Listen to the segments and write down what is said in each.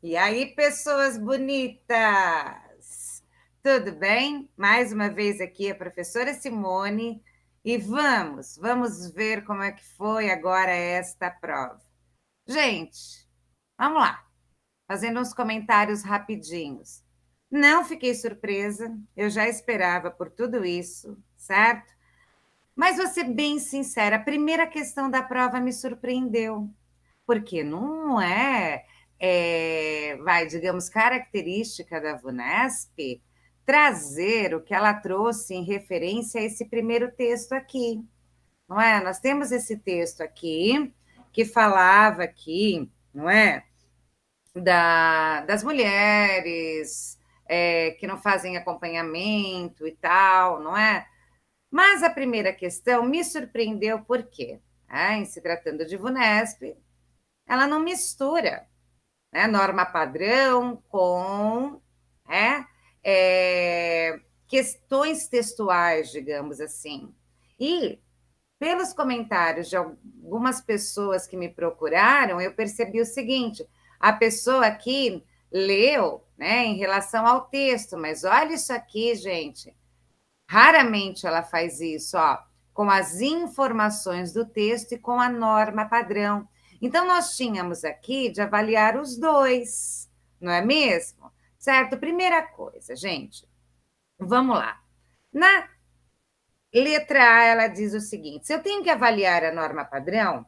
E aí, pessoas bonitas! Tudo bem? Mais uma vez aqui a professora Simone e vamos, vamos ver como é que foi agora esta prova. Gente, vamos lá. Fazendo uns comentários rapidinhos. Não fiquei surpresa, eu já esperava por tudo isso, certo? Mas vou ser bem sincera, a primeira questão da prova me surpreendeu, porque não é é, vai, digamos, característica da Vunesp trazer o que ela trouxe em referência a esse primeiro texto aqui. Não é? Nós temos esse texto aqui que falava aqui, não é? Da, das mulheres é, que não fazem acompanhamento e tal, não é? Mas a primeira questão me surpreendeu porque, é, em se tratando de VUNESP, ela não mistura né? norma padrão com né? é, questões textuais, digamos assim. E pelos comentários de algumas pessoas que me procuraram, eu percebi o seguinte: a pessoa aqui leu né, em relação ao texto, mas olha isso aqui, gente. Raramente ela faz isso, ó, com as informações do texto e com a norma padrão. Então, nós tínhamos aqui de avaliar os dois, não é mesmo? Certo? Primeira coisa, gente, vamos lá. Na letra A, ela diz o seguinte: se eu tenho que avaliar a norma padrão,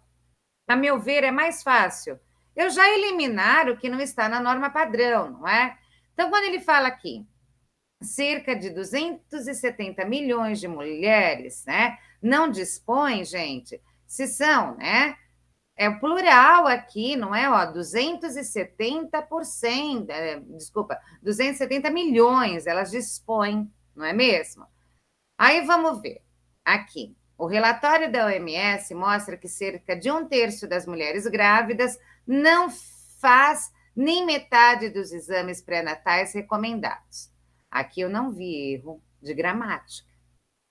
a meu ver, é mais fácil eu já eliminar o que não está na norma padrão, não é? Então, quando ele fala aqui, cerca de 270 milhões de mulheres, né, não dispõem, gente, se são, né, é plural aqui, não é? Ó, 270%, é, desculpa, 270 milhões elas dispõem, não é mesmo? Aí vamos ver aqui. O relatório da OMS mostra que cerca de um terço das mulheres grávidas não faz nem metade dos exames pré-natais recomendados. Aqui eu não vi erro de gramática.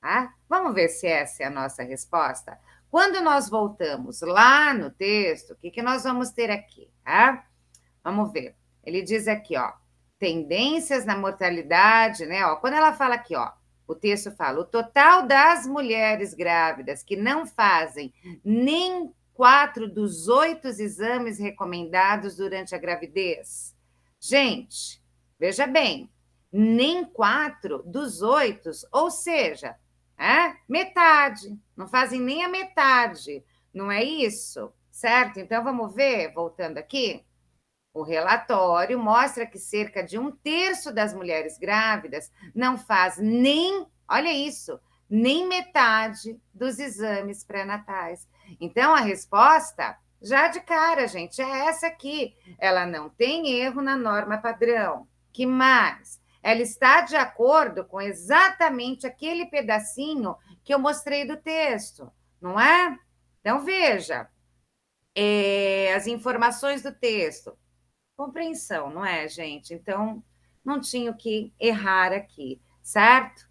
Tá? Vamos ver se essa é a nossa resposta. Quando nós voltamos lá no texto, o que, que nós vamos ter aqui? Tá? Vamos ver. Ele diz aqui, ó, tendências na mortalidade, né? Ó, quando ela fala aqui, ó, o texto fala: o total das mulheres grávidas que não fazem nem quatro dos oito exames recomendados durante a gravidez. Gente, veja bem, nem quatro dos oito, ou seja, é metade não fazem nem a metade, não é isso? Certo? Então vamos ver, voltando aqui. O relatório mostra que cerca de um terço das mulheres grávidas não faz nem, olha isso, nem metade dos exames pré-natais. Então a resposta, já de cara, gente, é essa aqui. Ela não tem erro na norma padrão. Que mais? ela está de acordo com exatamente aquele pedacinho que eu mostrei do texto, não é? Então, veja, é, as informações do texto. Compreensão, não é, gente? Então, não tinha o que errar aqui, certo?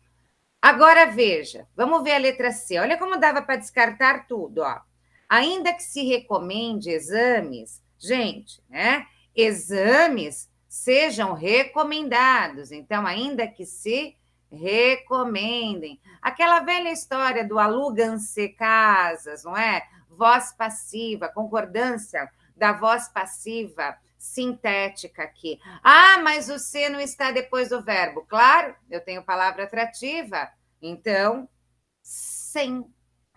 Agora veja, vamos ver a letra C. Olha como dava para descartar tudo, ó. Ainda que se recomende exames, gente, né? Exames sejam recomendados. Então, ainda que se recomendem. Aquela velha história do alugam-se casas, não é? Voz passiva, concordância da voz passiva sintética aqui. Ah, mas o se não está depois do verbo. Claro, eu tenho palavra atrativa. Então, sem.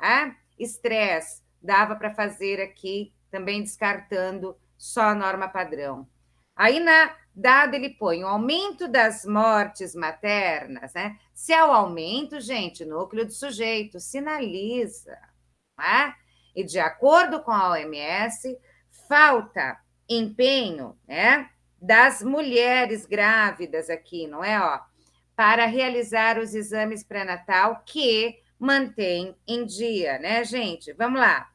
É? estresse, dava para fazer aqui, também descartando só a norma padrão. Aí na dado ele põe o aumento das mortes maternas, né? Se é o aumento, gente, núcleo do sujeito sinaliza, né? E de acordo com a OMS, falta empenho, né? Das mulheres grávidas aqui, não é? Ó, para realizar os exames pré-natal que mantém em dia, né, gente? Vamos lá.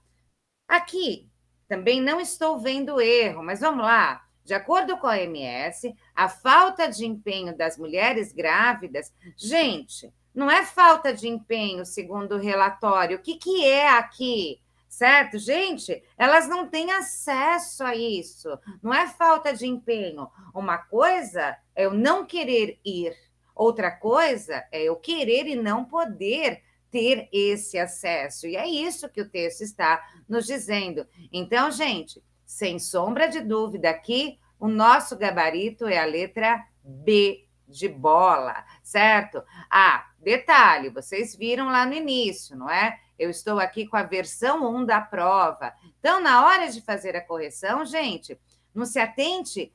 Aqui também não estou vendo erro, mas vamos lá. De acordo com a OMS, a falta de empenho das mulheres grávidas, gente, não é falta de empenho, segundo o relatório. O que, que é aqui? Certo? Gente, elas não têm acesso a isso. Não é falta de empenho. Uma coisa é eu não querer ir, outra coisa é eu querer e não poder ter esse acesso. E é isso que o texto está nos dizendo. Então, gente, sem sombra de dúvida, aqui o nosso gabarito é a letra B de bola, certo? Ah, detalhe, vocês viram lá no início, não é? Eu estou aqui com a versão 1 da prova. Então, na hora de fazer a correção, gente, não se atente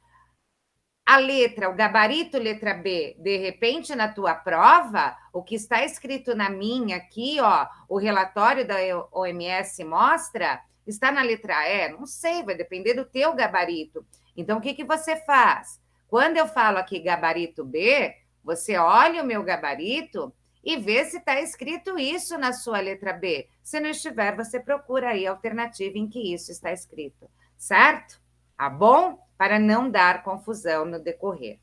a letra, o gabarito letra B, de repente na tua prova, o que está escrito na minha aqui, ó, o relatório da OMS mostra Está na letra E? Não sei, vai depender do teu gabarito. Então, o que, que você faz? Quando eu falo aqui gabarito B, você olha o meu gabarito e vê se está escrito isso na sua letra B. Se não estiver, você procura aí a alternativa em que isso está escrito, certo? Tá bom? Para não dar confusão no decorrer.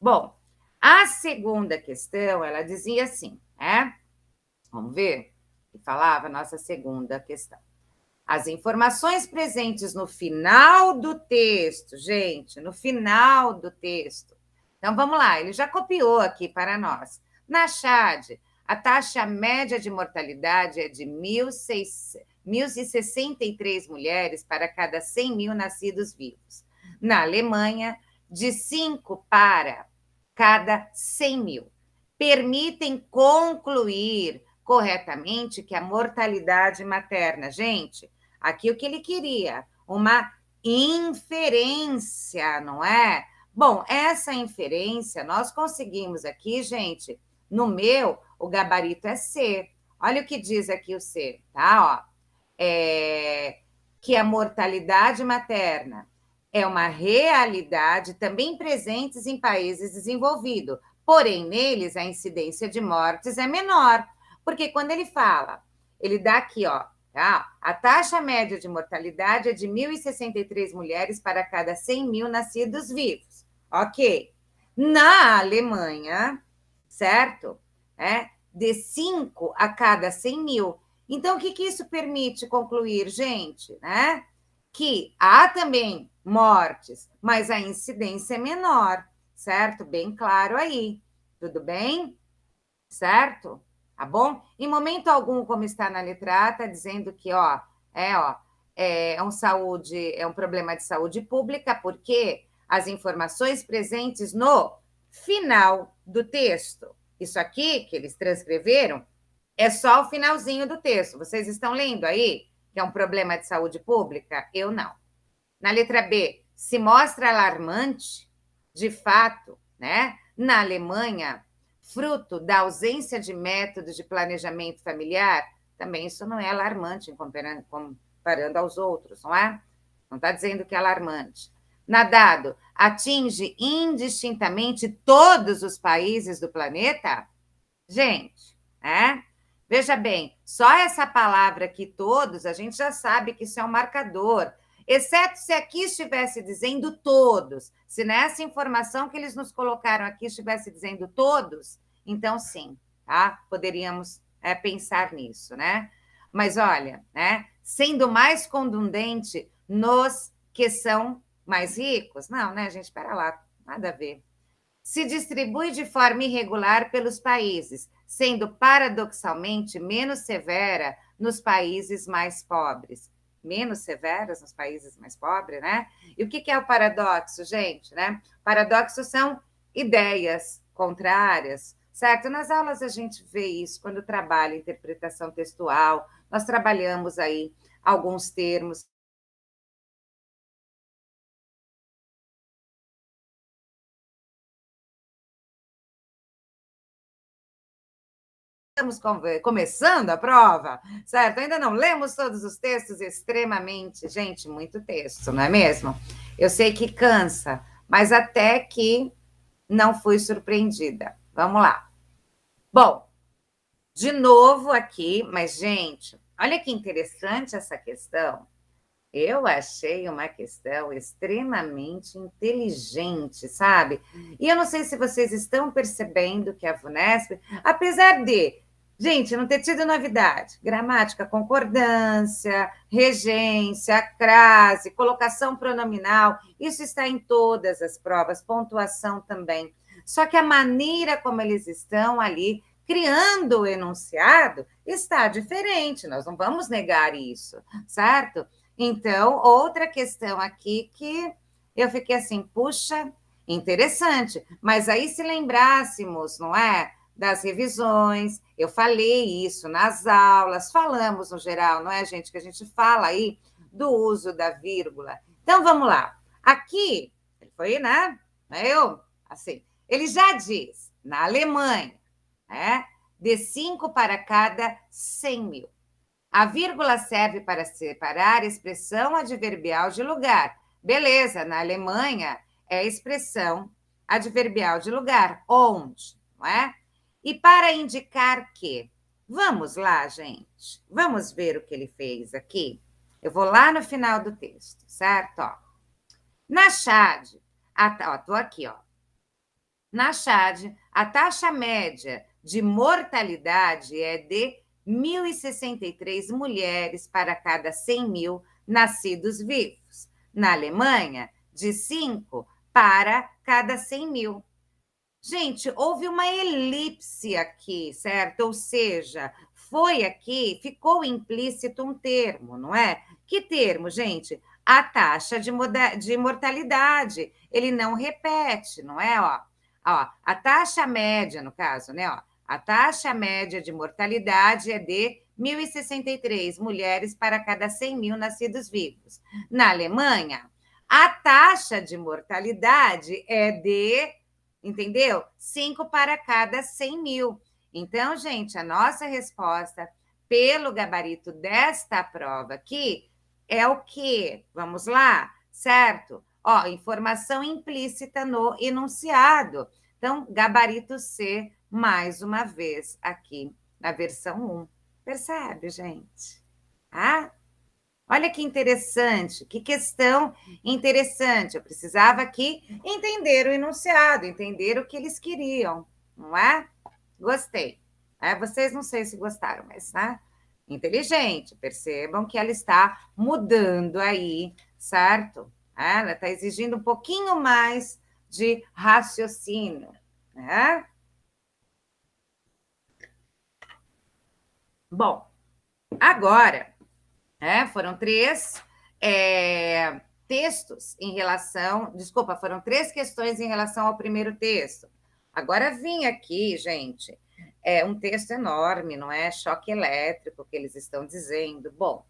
Bom, a segunda questão, ela dizia assim, né? Vamos ver? E falava a nossa segunda questão. As informações presentes no final do texto, gente, no final do texto. Então vamos lá, ele já copiou aqui para nós. Na Chad, a taxa média de mortalidade é de 1.063 mulheres para cada 100 mil nascidos vivos. Na Alemanha, de 5 para cada 100 mil. Permitem concluir corretamente que a mortalidade materna, gente, Aqui o que ele queria, uma inferência, não é? Bom, essa inferência nós conseguimos aqui, gente. No meu, o gabarito é C. Olha o que diz aqui o C, tá? Ó, é, que a mortalidade materna é uma realidade também presentes em países desenvolvidos, porém neles a incidência de mortes é menor, porque quando ele fala, ele dá aqui, ó, Tá? A taxa média de mortalidade é de 1.063 mulheres para cada 100 mil nascidos vivos. Ok. Na Alemanha, certo? É, de 5 a cada 100 mil. Então, o que, que isso permite concluir, gente? Né? Que há também mortes, mas a incidência é menor, certo? Bem claro aí. Tudo bem? Certo? tá bom? Em momento algum, como está na letra A, está dizendo que, ó, é, ó, é, é um saúde, é um problema de saúde pública, porque as informações presentes no final do texto. Isso aqui que eles transcreveram é só o finalzinho do texto. Vocês estão lendo aí que é um problema de saúde pública? Eu não. Na letra B, se mostra alarmante, de fato, né? Na Alemanha, fruto da ausência de métodos de planejamento familiar, também isso não é alarmante comparando, aos outros, não é? Não está dizendo que é alarmante. Nadado, atinge indistintamente todos os países do planeta? Gente, é? Veja bem, só essa palavra aqui, todos, a gente já sabe que isso é um marcador, exceto se aqui estivesse dizendo todos. Se nessa informação que eles nos colocaram aqui estivesse dizendo todos, então, sim, tá? Poderíamos é, pensar nisso, né? Mas olha, né? Sendo mais contundente nos que são mais ricos, não, né, gente? espera lá, nada a ver. Se distribui de forma irregular pelos países, sendo paradoxalmente menos severa nos países mais pobres. Menos severas nos países mais pobres, né? E o que é o paradoxo, gente? Né? Paradoxos são ideias contrárias, certo? Nas aulas a gente vê isso quando trabalha interpretação textual, nós trabalhamos aí alguns termos. Estamos eh, começando a prova, certo? Ainda não lemos todos os textos extremamente, gente, muito texto, não é mesmo? Eu sei que cansa, mas até que não fui surpreendida. Vamos lá. Bom, de novo aqui, mas, gente, olha que interessante essa questão. Eu achei uma questão extremamente inteligente, sabe? Hum. E eu não sei se vocês estão percebendo que a VUNESP, apesar de, gente, não ter tido novidade, gramática, concordância, regência, crase, colocação pronominal, isso está em todas as provas, pontuação também. Só que a maneira como eles estão ali criando o enunciado está diferente, nós não vamos negar isso, certo? Então, outra questão aqui que eu fiquei assim, puxa, interessante, mas aí se lembrássemos, não é? das revisões, eu falei isso nas aulas, falamos no geral, não é, gente? Que a gente fala aí do uso da vírgula. Então, vamos lá. Aqui, foi, né? Eu, assim, ele já diz, na Alemanha, né, de 5 para cada 100 mil. A vírgula serve para separar expressão adverbial de lugar. Beleza, na Alemanha é expressão adverbial de lugar, onde, não é? E para indicar que. Vamos lá, gente. Vamos ver o que ele fez aqui. Eu vou lá no final do texto, certo? Ó. Na Chad, Estou aqui, ó. Na Chad, a taxa média de mortalidade é de 1.063 mulheres para cada 100 mil nascidos vivos. Na Alemanha, de 5 para cada 100 mil. Gente, houve uma elipse aqui, certo? Ou seja, foi aqui, ficou implícito um termo, não é? Que termo, gente? A taxa de, de mortalidade. Ele não repete, não é? Ó, Ó, a taxa média, no caso, né? Ó, a taxa média de mortalidade é de 1.063 mulheres para cada 100 mil nascidos vivos. Na Alemanha, a taxa de mortalidade é de, entendeu? 5 para cada 100 mil. Então, gente, a nossa resposta pelo gabarito desta prova aqui é o que? Vamos lá, certo? Ó, informação implícita no enunciado. Então, gabarito C, mais uma vez, aqui na versão 1. Percebe, gente? Ah, olha que interessante, que questão interessante. Eu precisava aqui entender o enunciado, entender o que eles queriam, não é? Gostei. É, vocês não sei se gostaram, mas tá inteligente. Percebam que ela está mudando aí, certo? Né? Ela está exigindo um pouquinho mais de raciocínio, né? Bom, agora, né, foram três é, textos em relação, desculpa, foram três questões em relação ao primeiro texto. Agora vim aqui, gente, é um texto enorme, não é? Choque elétrico que eles estão dizendo. Bom,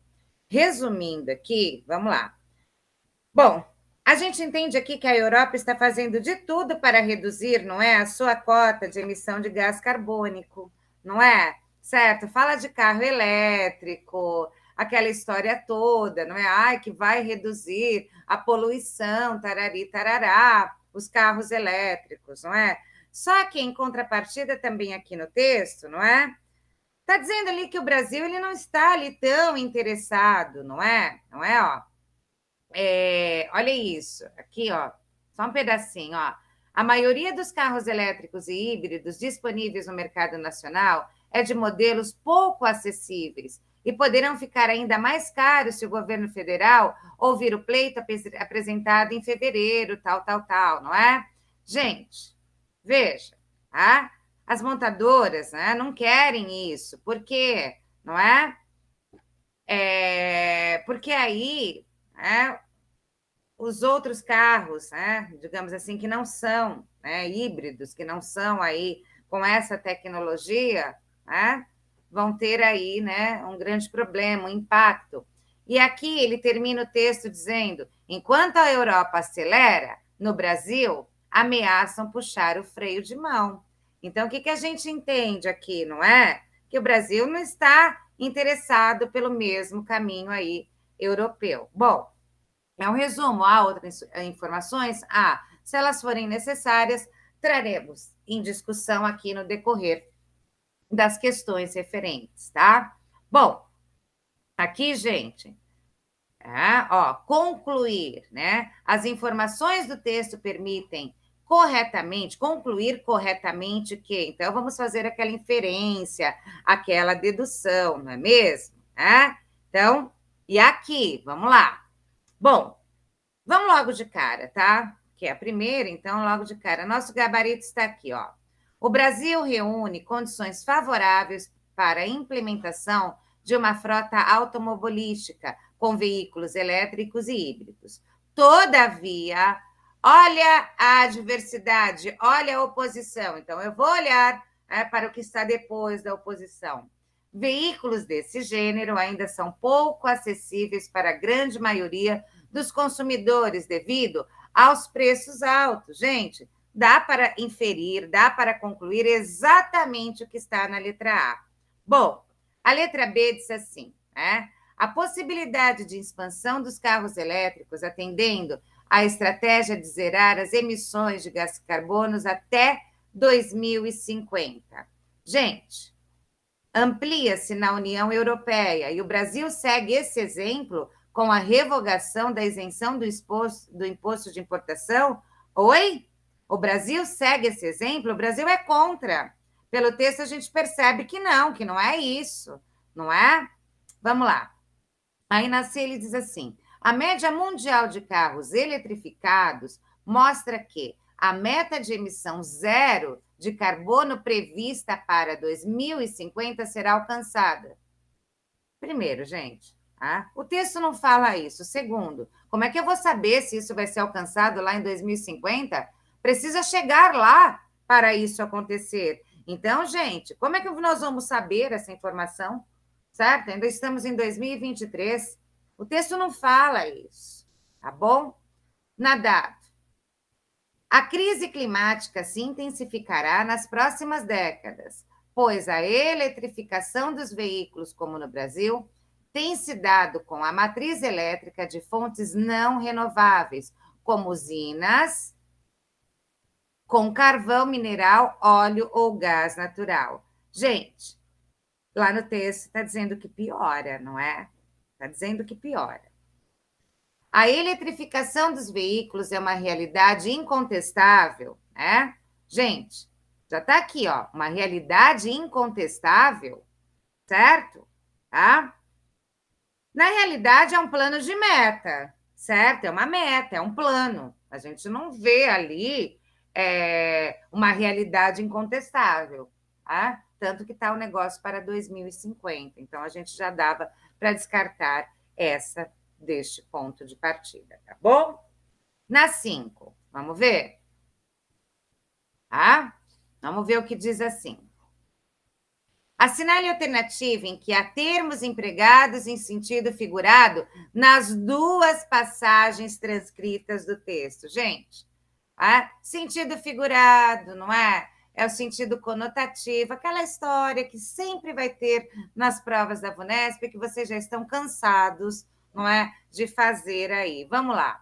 resumindo aqui, vamos lá. Bom, a gente entende aqui que a Europa está fazendo de tudo para reduzir, não é, a sua cota de emissão de gás carbônico, não é? Certo? Fala de carro elétrico, aquela história toda, não é? Ai, que vai reduzir a poluição, tarari, tarará, os carros elétricos, não é? Só que em contrapartida também aqui no texto, não é? Tá dizendo ali que o Brasil ele não está ali tão interessado, não é? Não é, ó é, olha isso, aqui, ó, só um pedacinho, ó. A maioria dos carros elétricos e híbridos disponíveis no mercado nacional é de modelos pouco acessíveis e poderão ficar ainda mais caros se o governo federal ouvir o pleito apresentado em fevereiro, tal, tal, tal, não é? Gente, veja, tá? as montadoras né, não querem isso, porque, não é? é porque aí é os outros carros, né, digamos assim, que não são né, híbridos, que não são aí com essa tecnologia, né, vão ter aí né, um grande problema, um impacto. E aqui ele termina o texto dizendo: enquanto a Europa acelera, no Brasil ameaçam puxar o freio de mão. Então, o que, que a gente entende aqui, não é? Que o Brasil não está interessado pelo mesmo caminho aí europeu. Bom, é um resumo. Há outras informações? Ah, se elas forem necessárias, traremos em discussão aqui no decorrer das questões referentes, tá? Bom, aqui, gente, é, ó, concluir, né? As informações do texto permitem corretamente, concluir corretamente que, então, vamos fazer aquela inferência, aquela dedução, não é mesmo? É? Então, e aqui, vamos lá. Bom, vamos logo de cara, tá? Que é a primeira, então, logo de cara. Nosso gabarito está aqui, ó. O Brasil reúne condições favoráveis para a implementação de uma frota automobilística com veículos elétricos e híbridos. Todavia, olha a adversidade, olha a oposição. Então, eu vou olhar é, para o que está depois da oposição. Veículos desse gênero ainda são pouco acessíveis para a grande maioria dos consumidores devido aos preços altos. Gente, dá para inferir, dá para concluir exatamente o que está na letra A. Bom, a letra B diz assim, né? A possibilidade de expansão dos carros elétricos atendendo à estratégia de zerar as emissões de gás carbono até 2050. Gente, amplia-se na União Europeia e o Brasil segue esse exemplo com a revogação da isenção do, exposto, do imposto de importação? Oi? O Brasil segue esse exemplo? O Brasil é contra. Pelo texto, a gente percebe que não, que não é isso, não é? Vamos lá. Aí nasce ele diz assim: a média mundial de carros eletrificados mostra que a meta de emissão zero de carbono prevista para 2050 será alcançada. Primeiro, gente, ah, o texto não fala isso. Segundo, como é que eu vou saber se isso vai ser alcançado lá em 2050? Precisa chegar lá para isso acontecer. Então, gente, como é que nós vamos saber essa informação? Certo? Ainda estamos em 2023. O texto não fala isso, tá bom? Nadado. A crise climática se intensificará nas próximas décadas, pois a eletrificação dos veículos, como no Brasil, tem se dado com a matriz elétrica de fontes não renováveis, como usinas, com carvão mineral, óleo ou gás natural. Gente, lá no texto está dizendo que piora, não é? Está dizendo que piora. A eletrificação dos veículos é uma realidade incontestável, né? Gente, já está aqui, ó, uma realidade incontestável, certo? Tá? Na realidade, é um plano de meta, certo? É uma meta, é um plano. A gente não vê ali é, uma realidade incontestável. Tá? Tanto que está o negócio para 2050. Então, a gente já dava para descartar essa deste ponto de partida, tá bom? Na 5, vamos ver? Tá? Vamos ver o que diz assim. Assinale a alternativa em que há termos empregados em sentido figurado nas duas passagens transcritas do texto. Gente, ah, sentido figurado, não é? É o sentido conotativo, aquela história que sempre vai ter nas provas da VUNESP, que vocês já estão cansados, não é? De fazer aí. Vamos lá.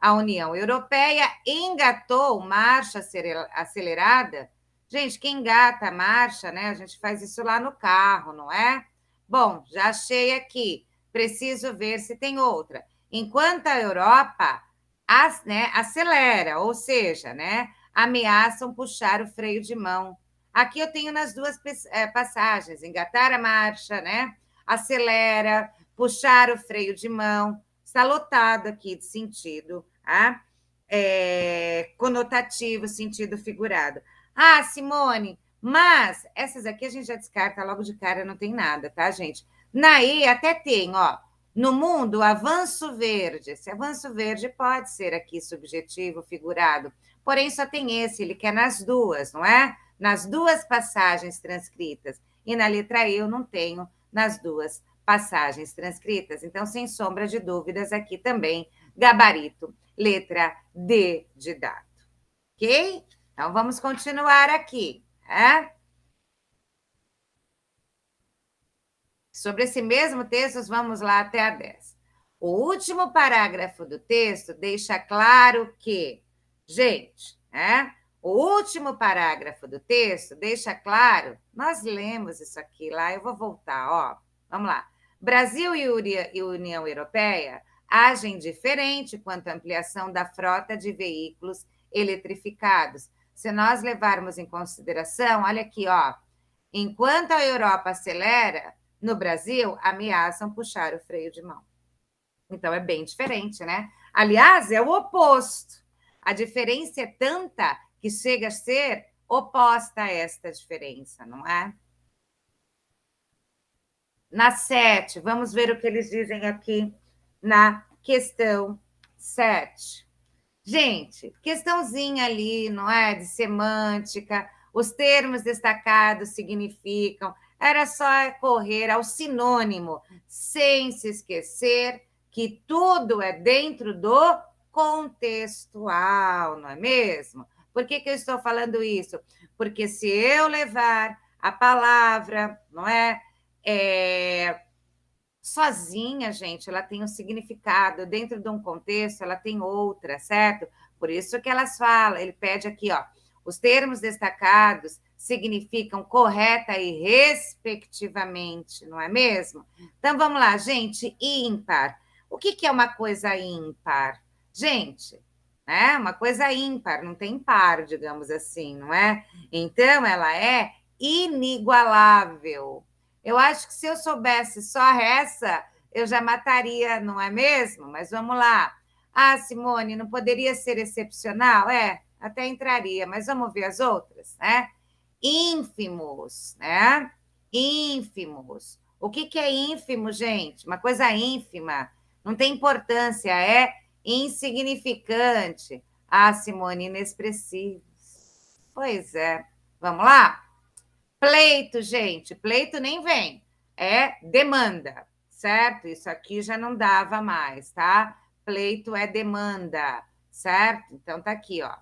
A União Europeia engatou marcha acelerada Gente, quem engata a marcha, né? A gente faz isso lá no carro, não é? Bom, já achei aqui. Preciso ver se tem outra. Enquanto a Europa as, né, acelera, ou seja, né, ameaçam puxar o freio de mão. Aqui eu tenho nas duas eh, passagens: engatar a marcha, né? Acelera, puxar o freio de mão. Está lotado aqui de sentido, ah? É, conotativo, sentido figurado. Ah, Simone, mas essas aqui a gente já descarta logo de cara, não tem nada, tá, gente? Naí até tem, ó. No mundo, avanço verde. Esse avanço verde pode ser aqui subjetivo, figurado. Porém, só tem esse, ele quer nas duas, não é? Nas duas passagens transcritas. E na letra E eu não tenho nas duas passagens transcritas. Então, sem sombra de dúvidas, aqui também, gabarito, letra D de dado. Ok? Então, vamos continuar aqui. É? Sobre esse mesmo texto, vamos lá até a 10. O último parágrafo do texto deixa claro que, gente, é? o último parágrafo do texto deixa claro, nós lemos isso aqui lá, eu vou voltar, ó, vamos lá. Brasil e União Europeia agem diferente quanto à ampliação da frota de veículos eletrificados, se nós levarmos em consideração, olha aqui, ó, enquanto a Europa acelera, no Brasil ameaçam puxar o freio de mão. Então é bem diferente, né? Aliás, é o oposto. A diferença é tanta que chega a ser oposta a esta diferença, não é? Na 7, vamos ver o que eles dizem aqui na questão 7. Gente, questãozinha ali, não é? De semântica, os termos destacados significam. Era só correr ao sinônimo, sem se esquecer que tudo é dentro do contextual, não é mesmo? Por que, que eu estou falando isso? Porque se eu levar a palavra, não é? é sozinha, gente, ela tem um significado, dentro de um contexto, ela tem outra, certo? Por isso que elas falam, ele pede aqui, ó, os termos destacados significam correta e respectivamente, não é mesmo? Então vamos lá, gente, ímpar. O que, que é uma coisa ímpar? Gente, né? Uma coisa ímpar, não tem par, digamos assim, não é? Então ela é inigualável. Eu acho que se eu soubesse só essa, eu já mataria, não é mesmo? Mas vamos lá. Ah, Simone, não poderia ser excepcional? É, até entraria, mas vamos ver as outras, né? Ínfimos, né? Ínfimos. O que, que é ínfimo, gente? Uma coisa ínfima, não tem importância, é insignificante. Ah, Simone, inexpressivos. Pois é. Vamos lá? Pleito, gente, pleito nem vem, é demanda, certo? Isso aqui já não dava mais, tá? Pleito é demanda, certo? Então tá aqui, ó.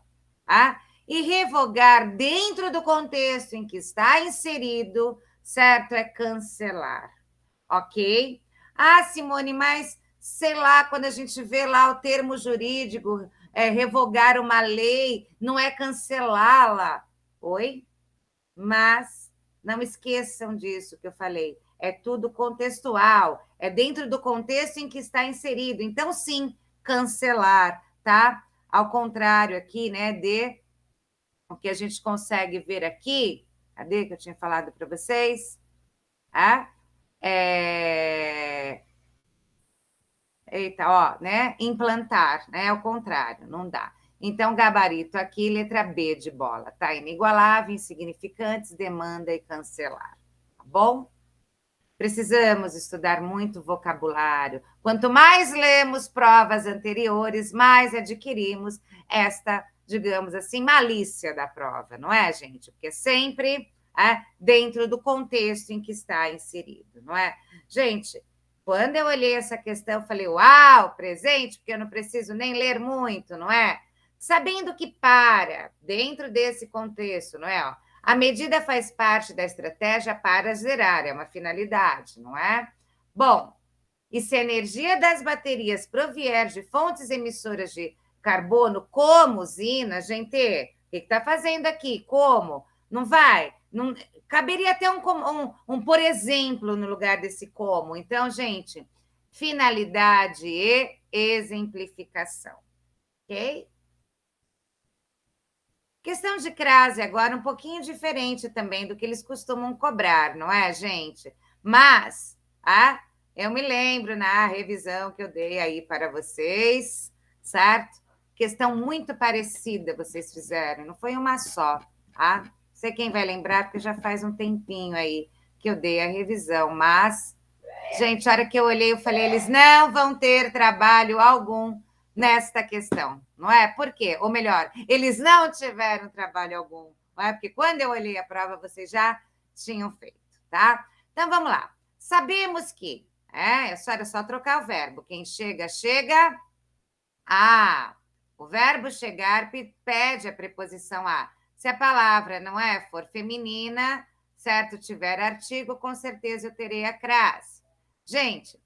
ah E revogar dentro do contexto em que está inserido, certo? É cancelar, ok? Ah, Simone, mas sei lá, quando a gente vê lá o termo jurídico, é, revogar uma lei, não é cancelá-la. Oi? Mas não esqueçam disso que eu falei. É tudo contextual, é dentro do contexto em que está inserido. Então, sim, cancelar, tá? Ao contrário aqui, né, de o que a gente consegue ver aqui, cadê que eu tinha falado para vocês? Ah, é... Eita, ó, né? Implantar, né? Ao contrário, não dá. Então, gabarito aqui, letra B de bola, tá? Inigualável, insignificantes, demanda e cancelar, tá bom? Precisamos estudar muito vocabulário. Quanto mais lemos provas anteriores, mais adquirimos esta, digamos assim, malícia da prova, não é, gente? Porque é sempre é dentro do contexto em que está inserido, não é? Gente, quando eu olhei essa questão, eu falei, uau, presente, porque eu não preciso nem ler muito, não é? Sabendo que para, dentro desse contexto, não é? A medida faz parte da estratégia para zerar, é uma finalidade, não é? Bom, e se a energia das baterias provier de fontes emissoras de carbono, como usina, gente, o que está fazendo aqui? Como? Não vai? Não... Caberia até um, um, um, por exemplo, no lugar desse como. Então, gente, finalidade e exemplificação. Ok? Questão de crase agora um pouquinho diferente também do que eles costumam cobrar, não é, gente? Mas, ah, eu me lembro na revisão que eu dei aí para vocês, certo? Questão muito parecida vocês fizeram, não foi uma só, ah? Tá? Você sei quem vai lembrar, porque já faz um tempinho aí que eu dei a revisão, mas, gente, a hora que eu olhei, eu falei, eles não vão ter trabalho algum nesta questão, não é? Por quê? Ou melhor, eles não tiveram trabalho algum, não é? Porque quando eu olhei a prova, vocês já tinham feito, tá? Então vamos lá. Sabemos que, é, só só trocar o verbo. Quem chega, chega. Ah, o verbo chegar pede a preposição a. Se a palavra não é for feminina, certo, tiver artigo, com certeza eu terei a crase. Gente,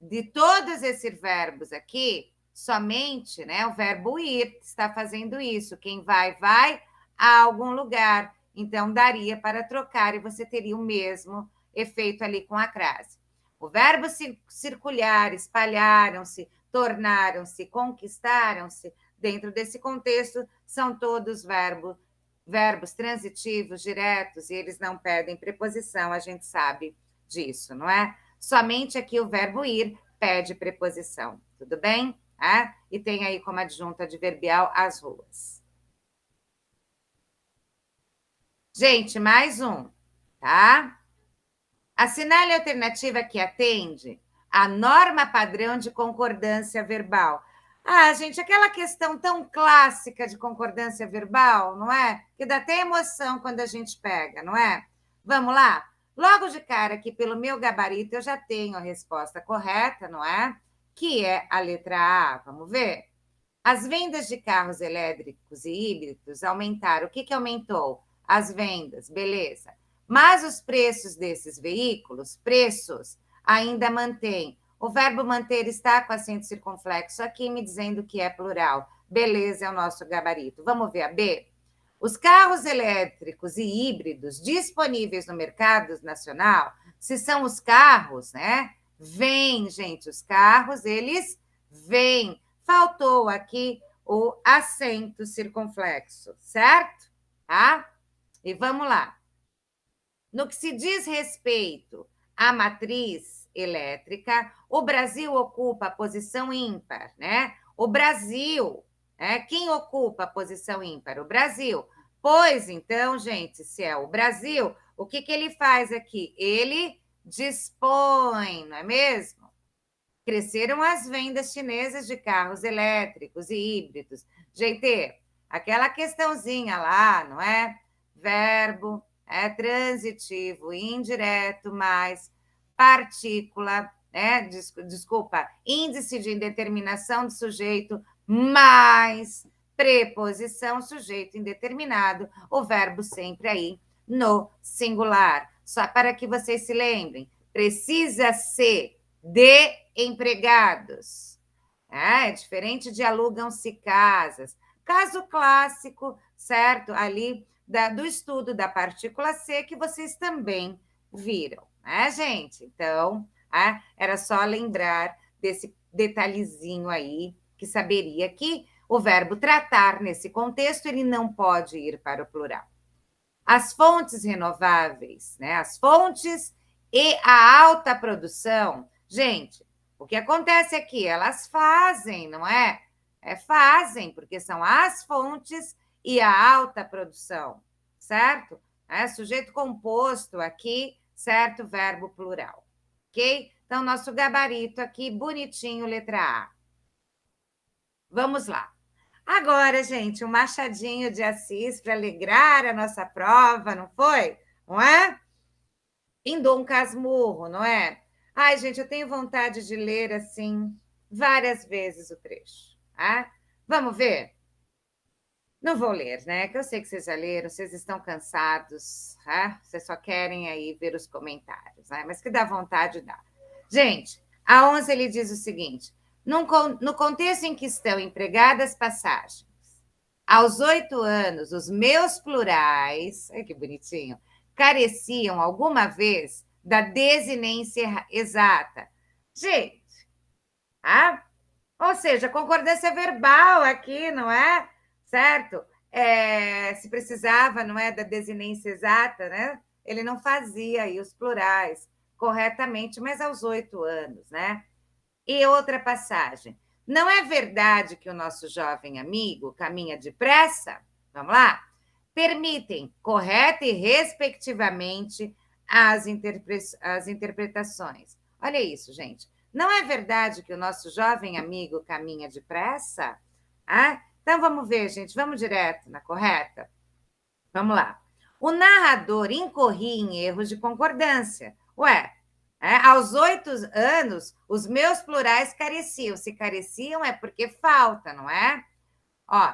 de todos esses verbos aqui, somente, né? O verbo ir está fazendo isso. Quem vai, vai a algum lugar. Então, daria para trocar e você teria o mesmo efeito ali com a crase. O verbo circular, espalharam-se, tornaram-se, conquistaram-se, dentro desse contexto, são todos verbo, verbos transitivos, diretos, e eles não pedem preposição, a gente sabe disso, não é? Somente aqui o verbo ir pede preposição, tudo bem? Tá? E tem aí como adjunta adverbial as ruas. Gente, mais um, tá? Assinale a alternativa que atende a norma padrão de concordância verbal. Ah, gente, aquela questão tão clássica de concordância verbal, não é? Que dá até emoção quando a gente pega, não é? Vamos lá? Logo de cara aqui, pelo meu gabarito, eu já tenho a resposta correta, não é? que é a letra A. Vamos ver? As vendas de carros elétricos e híbridos aumentaram. O que, que aumentou? As vendas, beleza. Mas os preços desses veículos, preços, ainda mantém. O verbo manter está com acento circunflexo aqui, me dizendo que é plural. Beleza, é o nosso gabarito. Vamos ver a B? Os carros elétricos e híbridos disponíveis no mercado nacional, se são os carros, né? vêm, gente, os carros, eles vêm. Faltou aqui o acento circunflexo, certo? Tá? E vamos lá. No que se diz respeito à matriz elétrica, o Brasil ocupa a posição ímpar, né? O Brasil, né? quem ocupa a posição ímpar? O Brasil. Pois então, gente, se é o Brasil, o que, que ele faz aqui? Ele dispõe, não é mesmo? Cresceram as vendas chinesas de carros elétricos e híbridos. Gente, aquela questãozinha lá, não é? Verbo é transitivo, indireto, mais partícula, né? Des desculpa, índice de indeterminação do sujeito, mais preposição, sujeito indeterminado, o verbo sempre aí no singular. Só para que vocês se lembrem, precisa ser de empregados. É, é diferente de alugam-se casas. Caso clássico, certo? Ali da, do estudo da partícula C, que vocês também viram, né, gente? Então, é, era só lembrar desse detalhezinho aí, que saberia que o verbo tratar nesse contexto, ele não pode ir para o plural as fontes renováveis, né? as fontes e a alta produção. Gente, o que acontece é que elas fazem, não é? é fazem, porque são as fontes e a alta produção, certo? É, sujeito composto aqui, certo? Verbo plural, ok? Então, nosso gabarito aqui, bonitinho, letra A. Vamos lá. Agora, gente, o um Machadinho de Assis para alegrar a nossa prova, não foi? Não é? Em Dom Casmurro, não é? Ai, gente, eu tenho vontade de ler assim várias vezes o trecho. Tá? Vamos ver? Não vou ler, né? Que eu sei que vocês já leram, vocês estão cansados, tá? vocês só querem aí ver os comentários, né? mas que dá vontade, dá. Gente, a 11 ele diz o seguinte: no contexto em que estão empregadas passagens, aos oito anos, os meus plurais, olha que bonitinho, careciam alguma vez da desinência exata. Gente, ah, ou seja, concordância verbal aqui, não é? Certo? É, se precisava, não é, da desinência exata, né? Ele não fazia aí os plurais corretamente, mas aos oito anos, né? E outra passagem. Não é verdade que o nosso jovem amigo caminha depressa? Vamos lá? Permitem, correta e respectivamente, as, interpre... as interpretações. Olha isso, gente. Não é verdade que o nosso jovem amigo caminha depressa? Ah? Então vamos ver, gente. Vamos direto na correta? Vamos lá. O narrador incorria em erros de concordância. Ué, é, aos oito anos, os meus plurais careciam. Se careciam é porque falta, não é? Ó,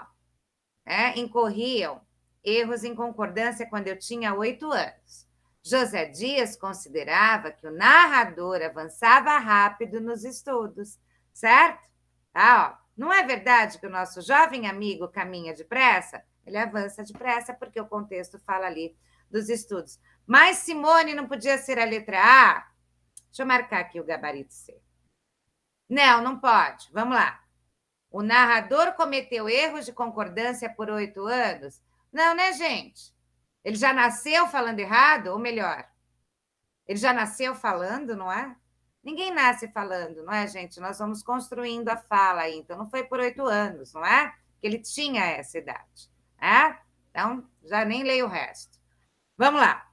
é, incorriam erros em concordância quando eu tinha oito anos. José Dias considerava que o narrador avançava rápido nos estudos, certo? Tá, ó. Não é verdade que o nosso jovem amigo caminha depressa? Ele avança depressa porque o contexto fala ali dos estudos. Mas Simone não podia ser a letra A, Deixa eu marcar aqui o gabarito C. Não, não pode. Vamos lá. O narrador cometeu erros de concordância por oito anos? Não, né, gente? Ele já nasceu falando errado? Ou melhor, ele já nasceu falando, não é? Ninguém nasce falando, não é, gente? Nós vamos construindo a fala aí. Então, não foi por oito anos, não é? Que ele tinha essa idade. É? Então, já nem leio o resto. Vamos lá.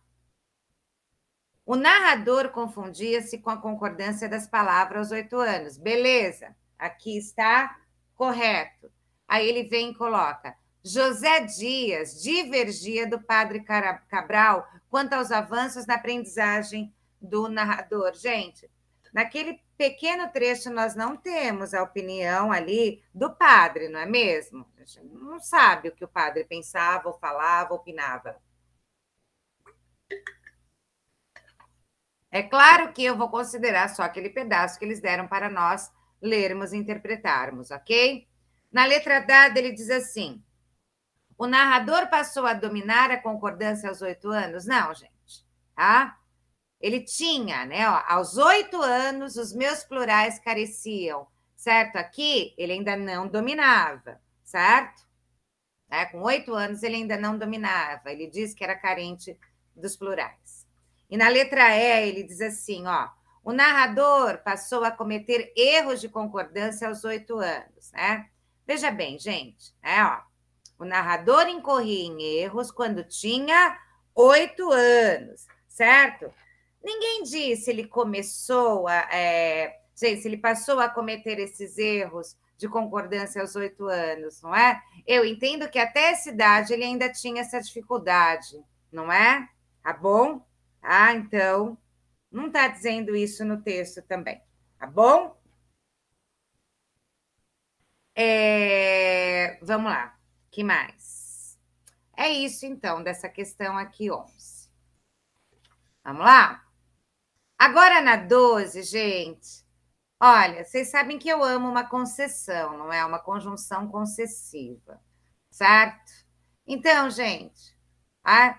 O narrador confundia-se com a concordância das palavras aos oito anos. Beleza, aqui está correto. Aí ele vem e coloca: José Dias divergia do padre Cabral quanto aos avanços na aprendizagem do narrador. Gente, naquele pequeno trecho nós não temos a opinião ali do padre, não é mesmo? A gente não sabe o que o padre pensava, ou falava, opinava. É claro que eu vou considerar só aquele pedaço que eles deram para nós lermos e interpretarmos, ok? Na letra dada, ele diz assim: o narrador passou a dominar a concordância aos oito anos? Não, gente, tá? Ele tinha, né? Ó, aos oito anos, os meus plurais careciam, certo? Aqui, ele ainda não dominava, certo? É, com oito anos, ele ainda não dominava. Ele diz que era carente dos plurais. E na letra E, ele diz assim: ó, o narrador passou a cometer erros de concordância aos oito anos, né? Veja bem, gente, é Ó, o narrador incorria em erros quando tinha oito anos, certo? Ninguém disse ele começou a. É... Gente, ele passou a cometer esses erros de concordância aos oito anos, não é? Eu entendo que até essa idade ele ainda tinha essa dificuldade, não é? Tá bom? Ah, então, não está dizendo isso no texto também, tá bom? É, vamos lá, que mais? É isso, então, dessa questão aqui 11. Vamos lá? Agora na 12, gente, olha, vocês sabem que eu amo uma concessão, não é? Uma conjunção concessiva, certo? Então, gente, a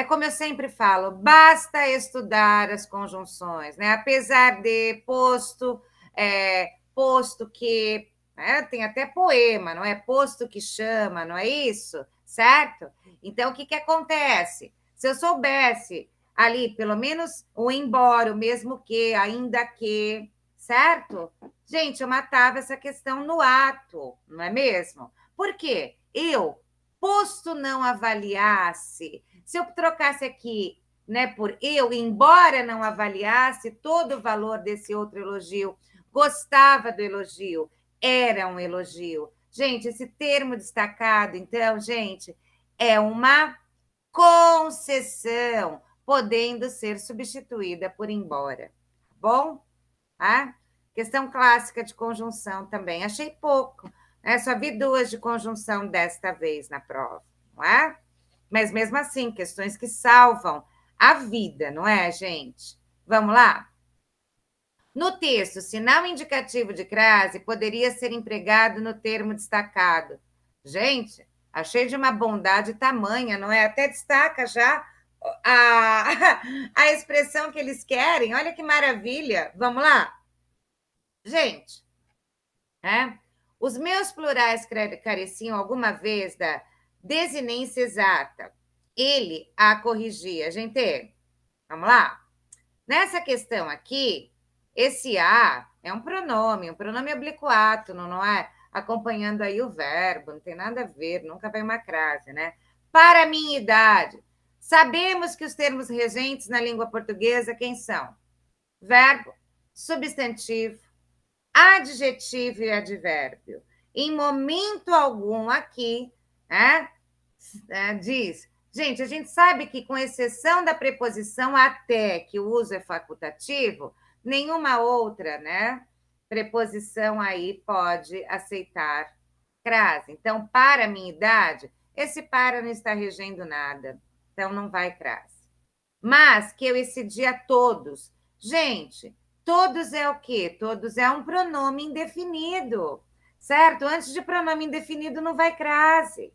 é como eu sempre falo, basta estudar as conjunções, né? Apesar de posto, é, posto que né, tem até poema, não é? Posto que chama, não é isso? Certo? Então, o que, que acontece? Se eu soubesse ali, pelo menos o embora, o mesmo que, ainda que, certo? Gente, eu matava essa questão no ato, não é mesmo? Por quê? Eu, posto não avaliasse, se eu trocasse aqui né, por eu, embora não avaliasse todo o valor desse outro elogio, gostava do elogio, era um elogio. Gente, esse termo destacado, então, gente, é uma concessão, podendo ser substituída por embora. Tá bom? Ah? Questão clássica de conjunção também. Achei pouco, né? Só vi duas de conjunção desta vez na prova, não é? mas mesmo assim, questões que salvam a vida, não é, gente? Vamos lá? No texto, sinal indicativo de crase poderia ser empregado no termo destacado. Gente, achei de uma bondade tamanha, não é? Até destaca já a, a expressão que eles querem. Olha que maravilha. Vamos lá? Gente, é? os meus plurais careciam alguma vez da desinência exata. Ele a corrigia. Gente, vamos lá? Nessa questão aqui, esse a é um pronome, um pronome obliquato, não, não é? Acompanhando aí o verbo, não tem nada a ver, nunca vem uma crase, né? Para minha idade. Sabemos que os termos regentes na língua portuguesa quem são? Verbo, substantivo, adjetivo e advérbio. Em momento algum aqui, é? é, diz, gente, a gente sabe que, com exceção da preposição até, que o uso é facultativo, nenhuma outra né, preposição aí pode aceitar crase. Então, para minha idade, esse para não está regendo nada, então não vai crase. Mas que eu excedi a todos. Gente, todos é o quê? Todos é um pronome indefinido, certo? Antes de pronome indefinido não vai crase.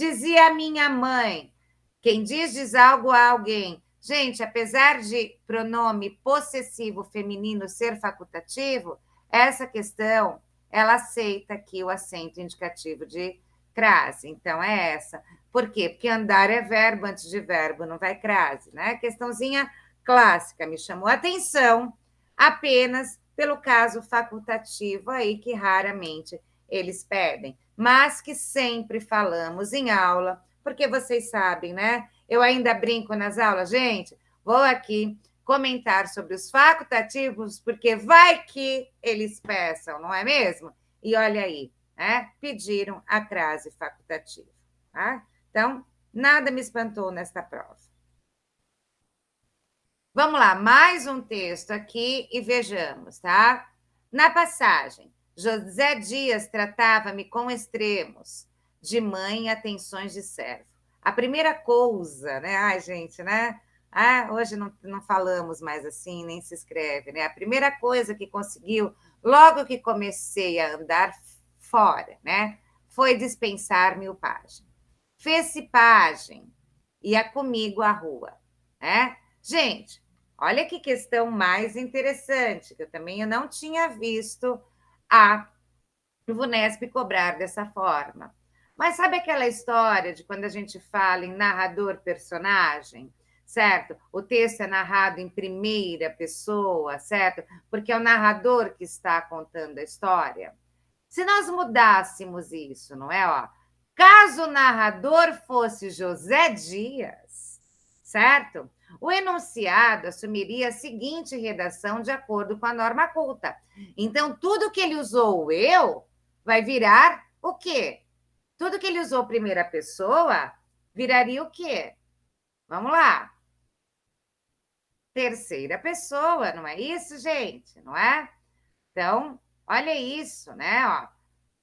Dizia a minha mãe. Quem diz, diz algo a alguém. Gente, apesar de pronome possessivo feminino ser facultativo, essa questão ela aceita aqui o acento indicativo de crase. Então, é essa. Por quê? Porque andar é verbo antes de verbo, não vai crase, né? Questãozinha clássica me chamou a atenção apenas pelo caso facultativo aí que raramente eles pedem mas que sempre falamos em aula, porque vocês sabem, né? Eu ainda brinco nas aulas, gente. Vou aqui comentar sobre os facultativos, porque vai que eles peçam, não é mesmo? E olha aí, né? Pediram a crase facultativa. Tá? Então, nada me espantou nesta prova. Vamos lá, mais um texto aqui e vejamos, tá? Na passagem, José Dias tratava-me com extremos de mãe atenções de servo. A primeira coisa, né? Ai, gente, né? Ah, hoje não, não falamos mais assim, nem se escreve, né? A primeira coisa que conseguiu, logo que comecei a andar fora, né? Foi dispensar-me o página. Fez-se e ia comigo à rua, né? Gente, olha que questão mais interessante, que eu também eu não tinha visto a Vunesp cobrar dessa forma. Mas sabe aquela história de quando a gente fala em narrador-personagem? Certo? O texto é narrado em primeira pessoa, certo? Porque é o narrador que está contando a história. Se nós mudássemos isso, não é? Ó, caso o narrador fosse José Dias, certo? O enunciado assumiria a seguinte redação de acordo com a norma culta. Então, tudo que ele usou o eu vai virar o quê? Tudo que ele usou primeira pessoa viraria o quê? Vamos lá. Terceira pessoa, não é isso, gente? Não é? Então, olha isso, né? Ó,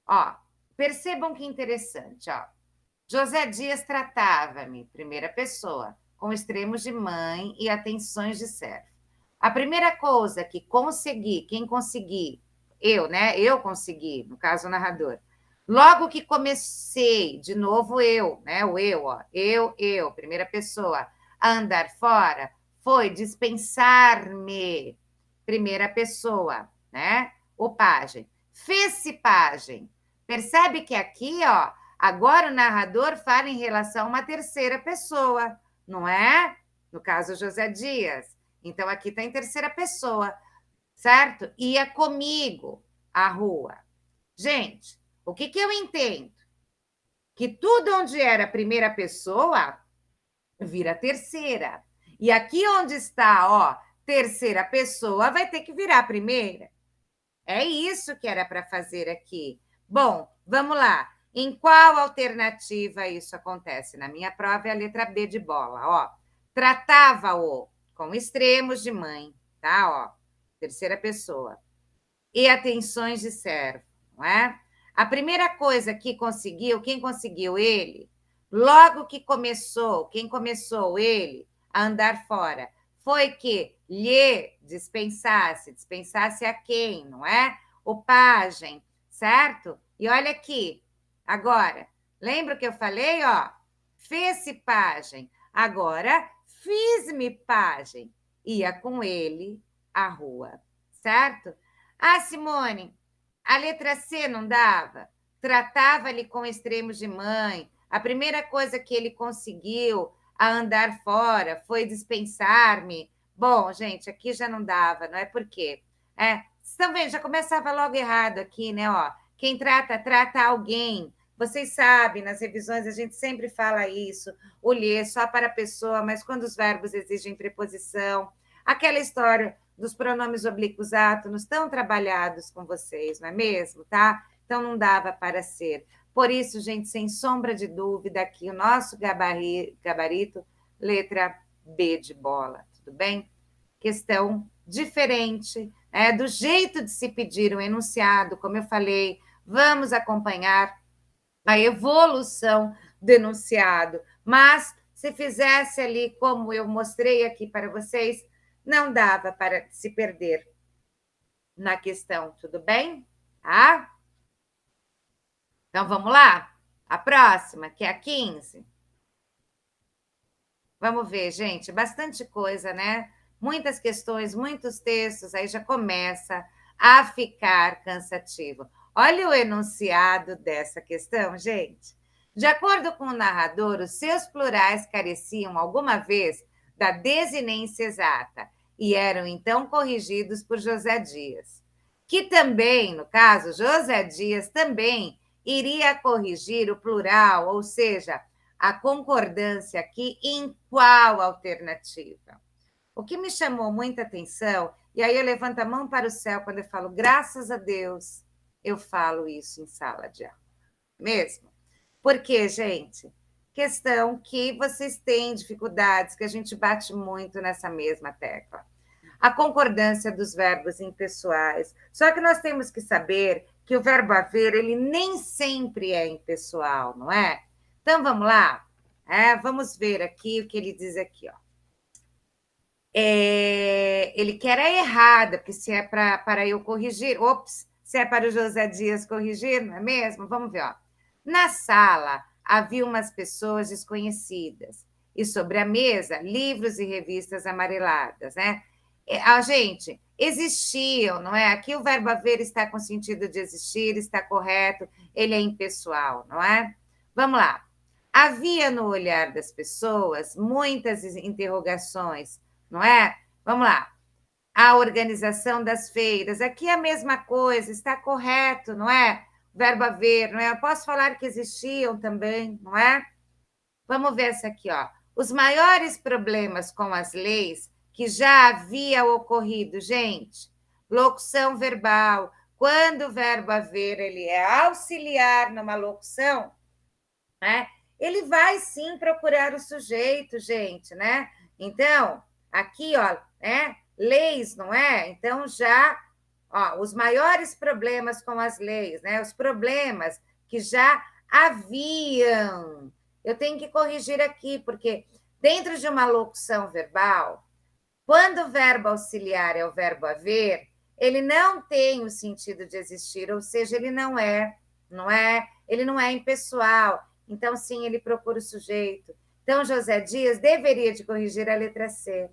ó percebam que interessante, ó. José Dias tratava-me, primeira pessoa com extremos de mãe e atenções de servo. A primeira coisa que consegui, quem consegui, eu, né? Eu consegui, no caso o narrador. Logo que comecei, de novo eu, né? O eu, ó, eu, eu, primeira pessoa, a andar fora, foi dispensar-me, primeira pessoa, né? O pajem. Fez-se pajem. Percebe que aqui, ó, agora o narrador fala em relação a uma terceira pessoa não é? No caso, José Dias. Então, aqui está em terceira pessoa, certo? Ia é comigo à rua. Gente, o que, que eu entendo? Que tudo onde era primeira pessoa vira terceira. E aqui onde está, ó, terceira pessoa, vai ter que virar primeira. É isso que era para fazer aqui. Bom, vamos lá. Em qual alternativa isso acontece? Na minha prova é a letra B de bola, ó. Tratava-o com extremos de mãe, tá, ó. Terceira pessoa. E atenções de servo, não é? A primeira coisa que conseguiu, quem conseguiu ele, logo que começou, quem começou ele a andar fora, foi que lhe dispensasse, dispensasse a quem, não é? O pajem, certo? E olha aqui, Agora, lembra que eu falei, ó? Fez-se pajem. Agora, fiz-me pajem. Ia com ele à rua, certo? Ah, Simone, a letra C não dava? Tratava-lhe com extremos de mãe. A primeira coisa que ele conseguiu a andar fora foi dispensar-me. Bom, gente, aqui já não dava, não é por quê? É, vocês estão tá vendo, já começava logo errado aqui, né? Ó, quem trata, trata alguém. Vocês sabem, nas revisões a gente sempre fala isso, olhê só para a pessoa, mas quando os verbos exigem preposição, aquela história dos pronomes oblíquos átonos tão trabalhados com vocês, não é mesmo, tá? Então não dava para ser. Por isso, gente, sem sombra de dúvida, aqui o nosso gabarito, letra B de bola, tudo bem? Questão diferente, né? do jeito de se pedir o um enunciado, como eu falei, vamos acompanhar a evolução do enunciado. Mas se fizesse ali como eu mostrei aqui para vocês, não dava para se perder na questão, tudo bem? Tá? Então vamos lá? A próxima, que é a 15. Vamos ver, gente, bastante coisa, né? Muitas questões, muitos textos, aí já começa a ficar cansativo. Olha o enunciado dessa questão, gente. De acordo com o narrador, os seus plurais careciam alguma vez da desinência exata e eram então corrigidos por José Dias, que também, no caso, José Dias também iria corrigir o plural, ou seja, a concordância aqui em qual alternativa. O que me chamou muita atenção, e aí eu levanto a mão para o céu quando eu falo graças a Deus eu falo isso em sala de aula, mesmo? Porque, gente, questão que vocês têm dificuldades, que a gente bate muito nessa mesma tecla. A concordância dos verbos impessoais. Só que nós temos que saber que o verbo haver, ele nem sempre é impessoal, não é? Então, vamos lá? É, vamos ver aqui o que ele diz aqui, ó. É, ele quer a é errada, porque se é para eu corrigir, ops, se é para o José Dias corrigir, não é mesmo? Vamos ver, ó. Na sala havia umas pessoas desconhecidas e sobre a mesa livros e revistas amareladas, né? A gente existiam, não é? Aqui o verbo haver está com sentido de existir, está correto, ele é impessoal, não é? Vamos lá. Havia no olhar das pessoas muitas interrogações, não é? Vamos lá a organização das feiras. Aqui é a mesma coisa, está correto, não é? Verbo ver, não é? Eu posso falar que existiam também, não é? Vamos ver essa aqui, ó. Os maiores problemas com as leis que já havia ocorrido, gente, locução verbal, quando o verbo haver ele é auxiliar numa locução, né? Ele vai sim procurar o sujeito, gente, né? Então, aqui, ó, né? leis, não é? Então, já ó, os maiores problemas com as leis, né? os problemas que já haviam. Eu tenho que corrigir aqui, porque dentro de uma locução verbal, quando o verbo auxiliar é o verbo haver, ele não tem o sentido de existir, ou seja, ele não é, não é, ele não é impessoal. Então, sim, ele procura o sujeito. Então, José Dias deveria de corrigir a letra C.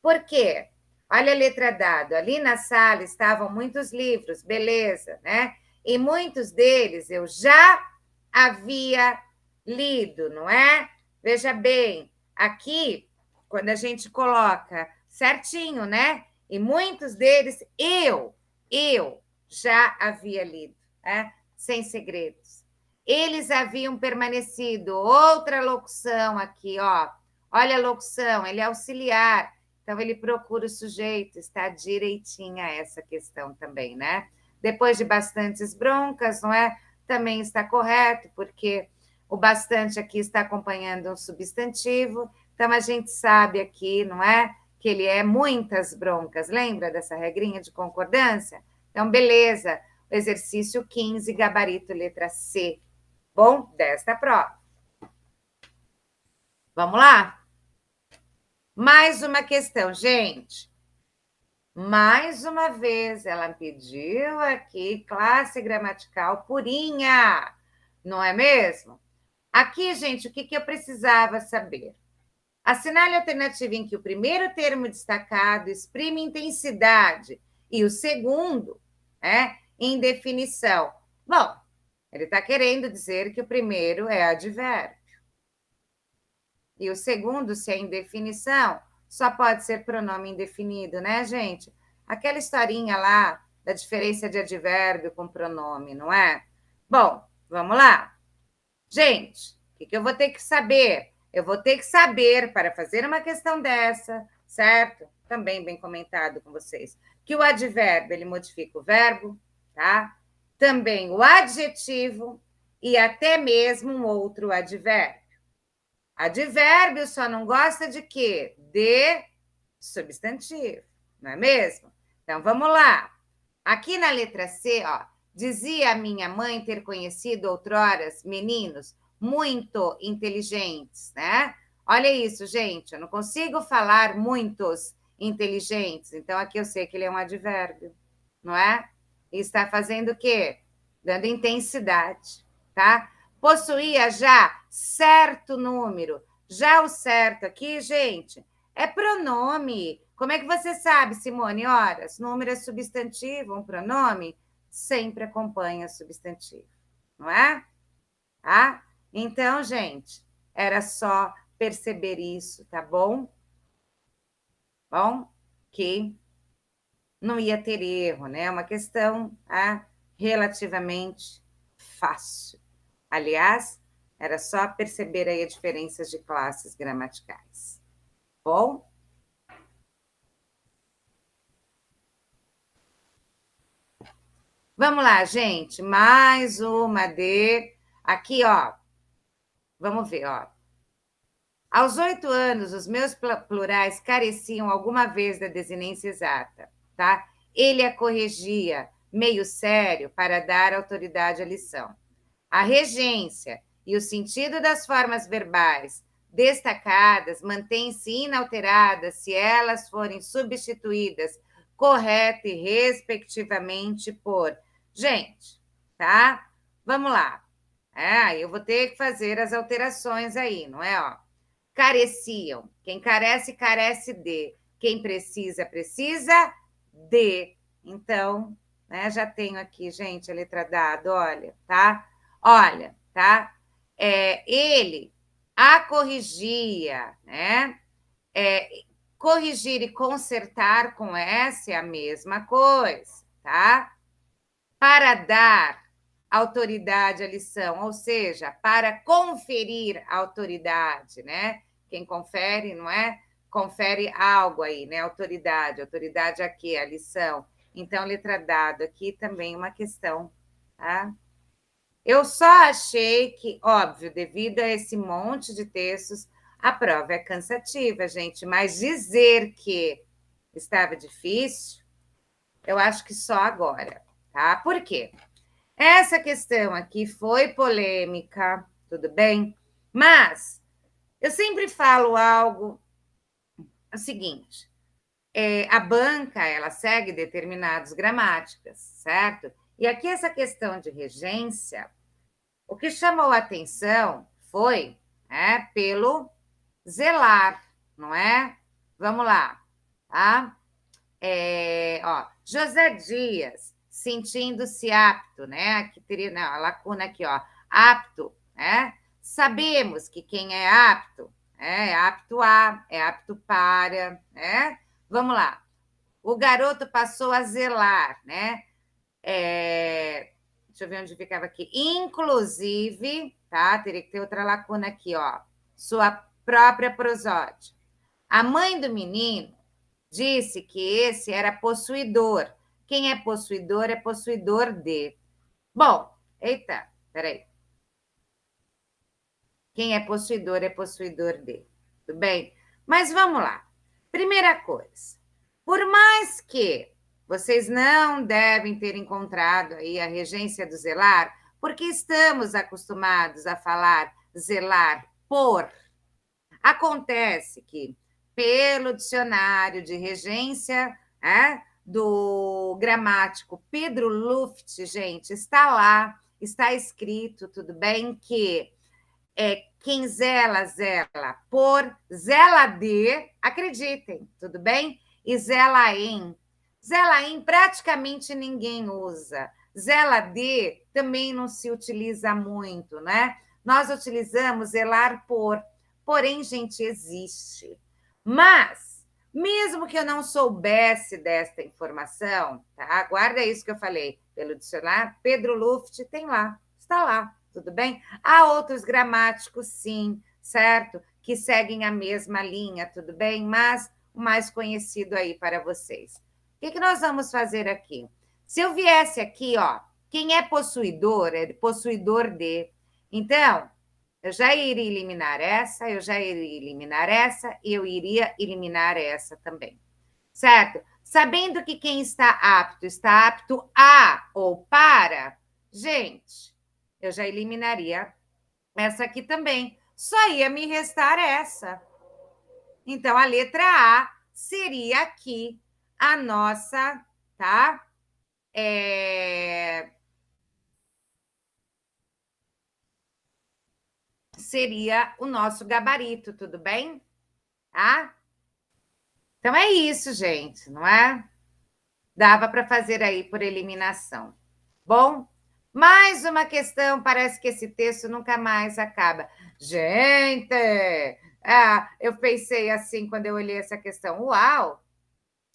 Por quê? Olha a letra dada. Ali na sala estavam muitos livros, beleza, né? E muitos deles eu já havia lido, não é? Veja bem, aqui, quando a gente coloca certinho, né? E muitos deles eu, eu já havia lido, é? sem segredos. Eles haviam permanecido. Outra locução aqui, ó. Olha a locução, ele é auxiliar então, ele procura o sujeito, está direitinho a essa questão também, né? Depois de bastantes broncas, não é? Também está correto, porque o bastante aqui está acompanhando um substantivo, então a gente sabe aqui, não é? Que ele é muitas broncas, lembra dessa regrinha de concordância? Então, beleza, exercício 15, gabarito letra C. Bom, desta prova. Vamos lá? Mais uma questão, gente. Mais uma vez, ela pediu aqui classe gramatical purinha, não é mesmo? Aqui, gente, o que, que eu precisava saber? Assinale a alternativa em que o primeiro termo destacado exprime intensidade e o segundo, né, em indefinição. Bom, ele está querendo dizer que o primeiro é advérbio. E o segundo, se é indefinição, só pode ser pronome indefinido, né, gente? Aquela historinha lá da diferença de advérbio com pronome, não é? Bom, vamos lá. Gente, o que, eu vou ter que saber? Eu vou ter que saber para fazer uma questão dessa, certo? Também bem comentado com vocês. Que o advérbio, ele modifica o verbo, tá? Também o adjetivo e até mesmo um outro advérbio. Advérbio só não gosta de quê? De substantivo, não é mesmo? Então vamos lá. Aqui na letra C, ó, dizia a minha mãe ter conhecido outroras meninos muito inteligentes, né? Olha isso, gente, eu não consigo falar muitos inteligentes, então aqui eu sei que ele é um advérbio, não é? E está fazendo o quê? Dando intensidade, tá? possuía já certo número. Já o certo aqui, gente, é pronome. Como é que você sabe, Simone? Horas, número é substantivo, um pronome sempre acompanha substantivo, não é? Tá? Então, gente, era só perceber isso, tá bom? Bom, que não ia ter erro, né? É uma questão ah, relativamente fácil. Aliás, era só perceber aí a diferença de classes gramaticais. Bom? Vamos lá, gente. Mais uma de. Aqui, ó. Vamos ver, ó. Aos oito anos, os meus plurais careciam alguma vez da desinência exata, tá? Ele a corrigia, meio sério, para dar autoridade à lição. A regência e o sentido das formas verbais destacadas mantêm-se inalteradas se elas forem substituídas correta e respectivamente por. Gente, tá? Vamos lá. É, eu vou ter que fazer as alterações aí, não é? Ó, careciam. Quem carece, carece de. Quem precisa, precisa de. Então, né, já tenho aqui, gente, a letra D. olha, tá? Olha, tá? É, ele a corrigia, né? É, corrigir e consertar com S é a mesma coisa, tá? Para dar autoridade à lição, ou seja, para conferir autoridade, né? Quem confere, não é? Confere algo aí, né? Autoridade, autoridade é aqui, a lição. Então, letra dado aqui também uma questão, tá? Eu só achei que, óbvio, devido a esse monte de textos, a prova é cansativa, gente, mas dizer que estava difícil, eu acho que só agora, tá? Por quê? Essa questão aqui foi polêmica, tudo bem? Mas eu sempre falo algo é o seguinte: é, a banca ela segue determinadas gramáticas, certo? E aqui essa questão de regência o que chamou a atenção foi é, pelo zelar, não é? Vamos lá, tá? É, ó, José Dias, sentindo-se apto, né? Aqui teria, não, a lacuna aqui, ó, apto, né? Sabemos que quem é apto é, é apto a, é apto para, né? Vamos lá. O garoto passou a zelar, né? É, Deixa eu ver onde ficava aqui. Inclusive, tá? Teria que ter outra lacuna aqui, ó. Sua própria prosódia. A mãe do menino disse que esse era possuidor. Quem é possuidor é possuidor de. Bom, eita, peraí. Quem é possuidor é possuidor de. Tudo bem? Mas vamos lá. Primeira coisa. Por mais que vocês não devem ter encontrado aí a regência do zelar, porque estamos acostumados a falar zelar por. Acontece que, pelo dicionário de regência é, do gramático Pedro Luft, gente, está lá, está escrito, tudo bem, que é quem zela, zela por, zela de, acreditem, tudo bem? E zela em, Zelaim praticamente ninguém usa. Zela D também não se utiliza muito, né? Nós utilizamos zelar por, porém, gente, existe. Mas, mesmo que eu não soubesse desta informação, tá? Guarda isso que eu falei pelo dicionário, Pedro Luft tem lá, está lá, tudo bem? Há outros gramáticos, sim, certo? Que seguem a mesma linha, tudo bem? Mas o mais conhecido aí para vocês. O que, que nós vamos fazer aqui? Se eu viesse aqui, ó, quem é possuidor é possuidor de. Então, eu já iria eliminar essa, eu já iria eliminar essa e eu iria eliminar essa também. Certo? Sabendo que quem está apto está apto a ou para, gente, eu já eliminaria essa aqui também. Só ia me restar essa. Então, a letra A seria aqui a nossa, tá? É... Seria o nosso gabarito, tudo bem? Tá? Então é isso, gente, não é? Dava para fazer aí por eliminação. Bom, mais uma questão, parece que esse texto nunca mais acaba. Gente, ah, eu pensei assim quando eu olhei essa questão. Uau,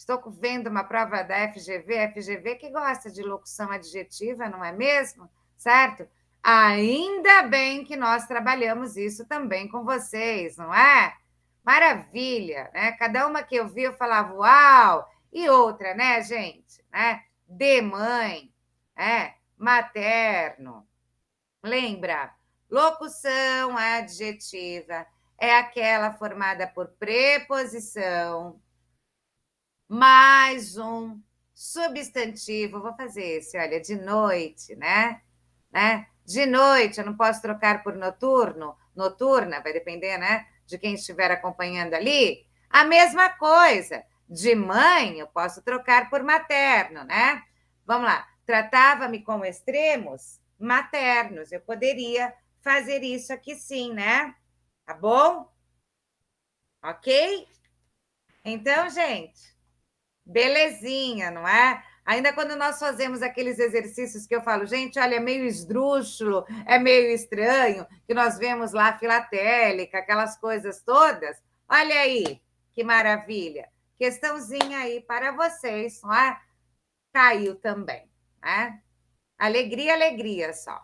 Estou vendo uma prova da FGV, FGV que gosta de locução adjetiva, não é mesmo? Certo? Ainda bem que nós trabalhamos isso também com vocês, não é? Maravilha, né? Cada uma que eu vi, eu falava, uau! E outra, né, gente? Né? De mãe, é, materno. Lembra, locução adjetiva é aquela formada por preposição, mais um substantivo. Vou fazer esse, olha, de noite, né? né? De noite, eu não posso trocar por noturno, noturna, vai depender, né? De quem estiver acompanhando ali. A mesma coisa, de mãe, eu posso trocar por materno, né? Vamos lá, tratava-me com extremos maternos, eu poderia fazer isso aqui sim, né? Tá bom? Ok? Então, gente, belezinha, não é? Ainda quando nós fazemos aqueles exercícios que eu falo, gente, olha, é meio esdrúxulo, é meio estranho, que nós vemos lá filatélica, aquelas coisas todas. Olha aí, que maravilha. Questãozinha aí para vocês, não é? Caiu também, né? Alegria, alegria só.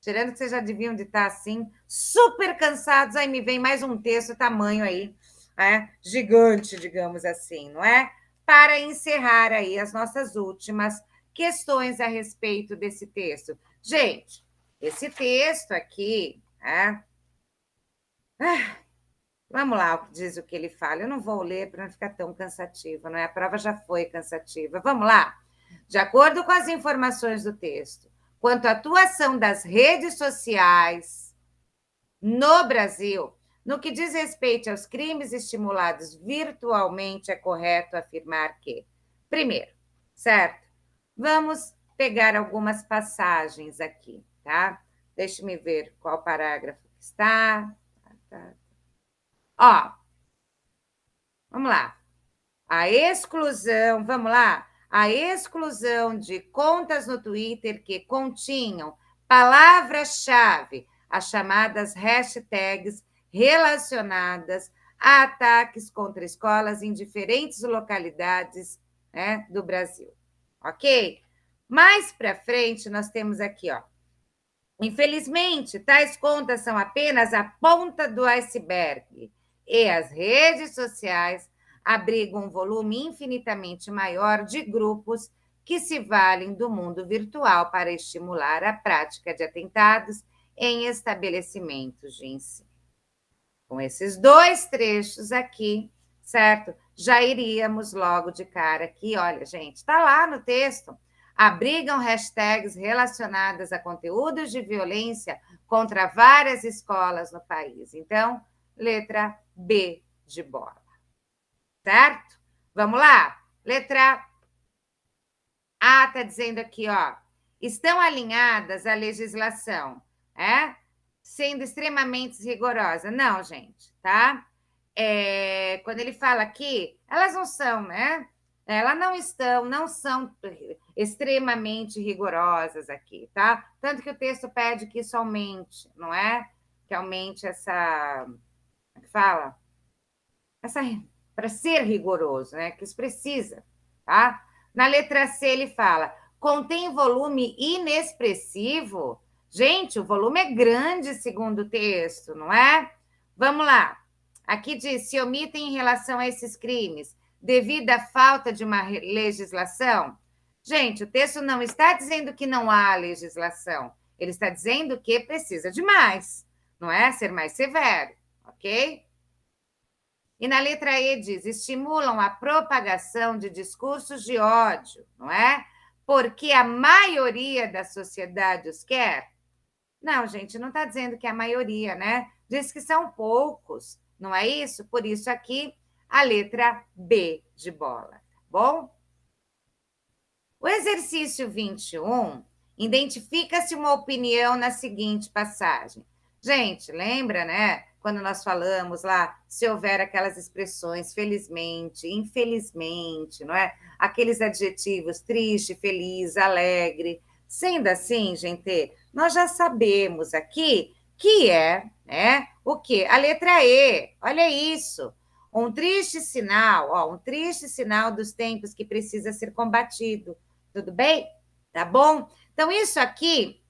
Tirando que vocês já deviam de estar assim, super cansados. Aí me vem mais um texto tamanho aí, é? Gigante, digamos assim, não é? para encerrar aí as nossas últimas questões a respeito desse texto. Gente, esse texto aqui, é... ah, vamos lá, diz o que ele fala. Eu não vou ler para não ficar tão cansativo, não é? A prova já foi cansativa. Vamos lá. De acordo com as informações do texto, quanto à atuação das redes sociais no Brasil, no que diz respeito aos crimes estimulados virtualmente, é correto afirmar que, primeiro, certo? Vamos pegar algumas passagens aqui, tá? Deixe-me ver qual parágrafo está. Ó, vamos lá. A exclusão, vamos lá. A exclusão de contas no Twitter que continham palavras-chave, as chamadas hashtags relacionadas a ataques contra escolas em diferentes localidades né, do Brasil. Ok? Mais para frente, nós temos aqui, ó. Infelizmente, tais contas são apenas a ponta do iceberg e as redes sociais abrigam um volume infinitamente maior de grupos que se valem do mundo virtual para estimular a prática de atentados em estabelecimentos de ensino. Com esses dois trechos aqui, certo? Já iríamos logo de cara aqui, olha, gente, está lá no texto. Abrigam hashtags relacionadas a conteúdos de violência contra várias escolas no país. Então, letra B de bola. Certo? Vamos lá. Letra A está dizendo aqui, ó. Estão alinhadas à legislação, é? sendo extremamente rigorosa. Não, gente, tá? É, quando ele fala aqui, elas não são, né? Elas não estão, não são extremamente rigorosas aqui, tá? Tanto que o texto pede que isso aumente, não é? Que aumente essa. Como é fala? Essa. Para ser rigoroso, né? Que isso precisa, tá? Na letra C, ele fala: contém volume inexpressivo Gente, o volume é grande, segundo o texto, não é? Vamos lá. Aqui diz: se omitem em relação a esses crimes, devido à falta de uma legislação. Gente, o texto não está dizendo que não há legislação. Ele está dizendo que precisa de mais, não é? Ser mais severo, ok? E na letra E diz: estimulam a propagação de discursos de ódio, não é? Porque a maioria da sociedade os quer. Não, gente, não está dizendo que é a maioria, né? Diz que são poucos, não é isso? Por isso aqui a letra B de bola, tá bom? O exercício 21 identifica-se uma opinião na seguinte passagem. Gente, lembra, né? Quando nós falamos lá, se houver aquelas expressões felizmente, infelizmente, não é? Aqueles adjetivos triste, feliz, alegre, Sendo assim, gente, nós já sabemos aqui que é, né? O que? A letra E. Olha isso. Um triste sinal, ó, um triste sinal dos tempos que precisa ser combatido. Tudo bem? Tá bom? Então, isso aqui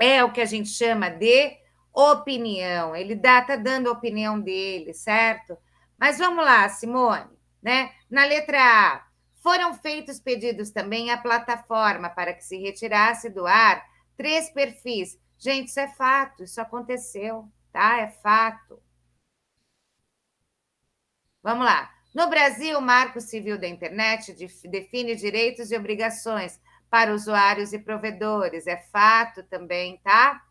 é o que a gente chama de opinião. Ele dá, tá dando a opinião dele, certo? Mas vamos lá, Simone, né? Na letra A, foram feitos pedidos também à plataforma para que se retirasse do ar três perfis. Gente, isso é fato, isso aconteceu, tá? É fato. Vamos lá. No Brasil, o Marco Civil da Internet define direitos e obrigações para usuários e provedores. É fato também, tá?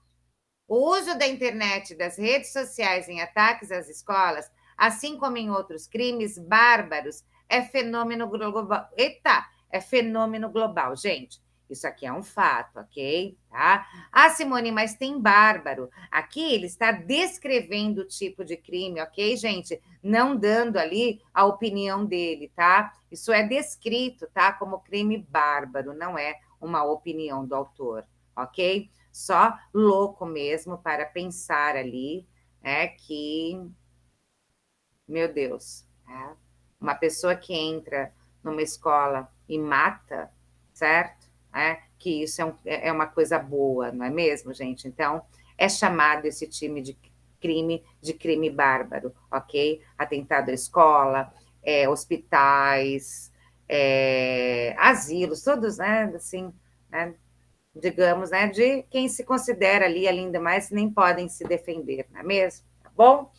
O uso da internet e das redes sociais em ataques às escolas, assim como em outros crimes bárbaros, é fenômeno global. Eita, é fenômeno global, gente. Isso aqui é um fato, ok? Tá? Ah, Simone, mas tem bárbaro. Aqui ele está descrevendo o tipo de crime, ok, gente? Não dando ali a opinião dele, tá? Isso é descrito, tá? Como crime bárbaro, não é uma opinião do autor, ok? Só louco mesmo para pensar ali, é né, que. Meu Deus, é, uma pessoa que entra numa escola e mata, certo? É, que isso é, um, é, é uma coisa boa, não é mesmo, gente? Então, é chamado esse time de crime de crime bárbaro, ok? Atentado à escola, é, hospitais, é, asilos, todos, né? Assim, né, digamos, né? De quem se considera ali, ainda mais, nem podem se defender, não é mesmo? Tá bom?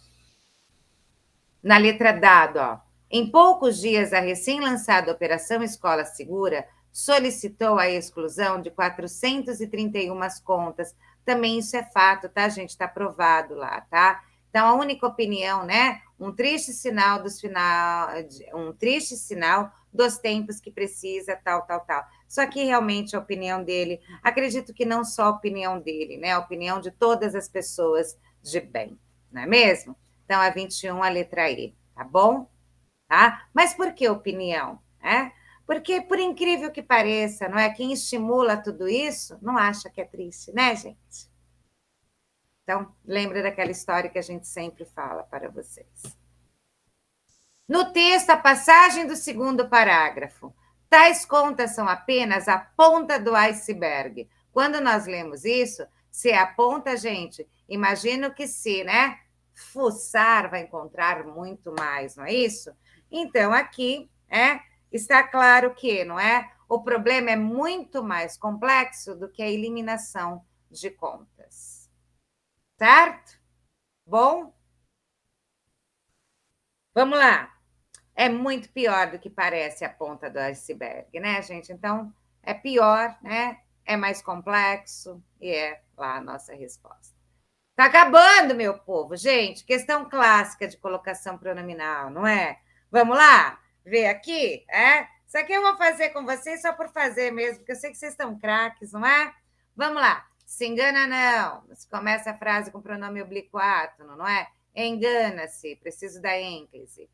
Na letra Dado, ó. Em poucos dias, a recém-lançada Operação Escola Segura solicitou a exclusão de 431 contas. Também isso é fato, tá, gente? Está provado lá, tá? Então, a única opinião, né? Um triste sinal dos final, um triste sinal dos tempos que precisa, tal, tal, tal. Só que realmente a opinião dele, acredito que não só a opinião dele, né? A opinião de todas as pessoas de bem, não é mesmo? Então, a 21, a letra E, tá bom? Tá? Mas por que opinião? É? Porque, por incrível que pareça, não é quem estimula tudo isso não acha que é triste, né, gente? Então, lembra daquela história que a gente sempre fala para vocês. No texto, a passagem do segundo parágrafo. Tais contas são apenas a ponta do iceberg. Quando nós lemos isso, se é a ponta, gente, imagino que se, né? Fuçar vai encontrar muito mais, não é isso? Então, aqui é, está claro que não é o problema é muito mais complexo do que a eliminação de contas. Certo? Bom? Vamos lá. É muito pior do que parece a ponta do iceberg, né, gente? Então, é pior, né? É mais complexo e é lá a nossa resposta. Tá acabando, meu povo. Gente, questão clássica de colocação pronominal, não é? Vamos lá? Ver aqui? É? Isso aqui eu vou fazer com vocês só por fazer mesmo, porque eu sei que vocês estão craques, não é? Vamos lá. Se engana, não. Se começa a frase com pronome oblíquo átono, não é? Engana-se, preciso da ênclise.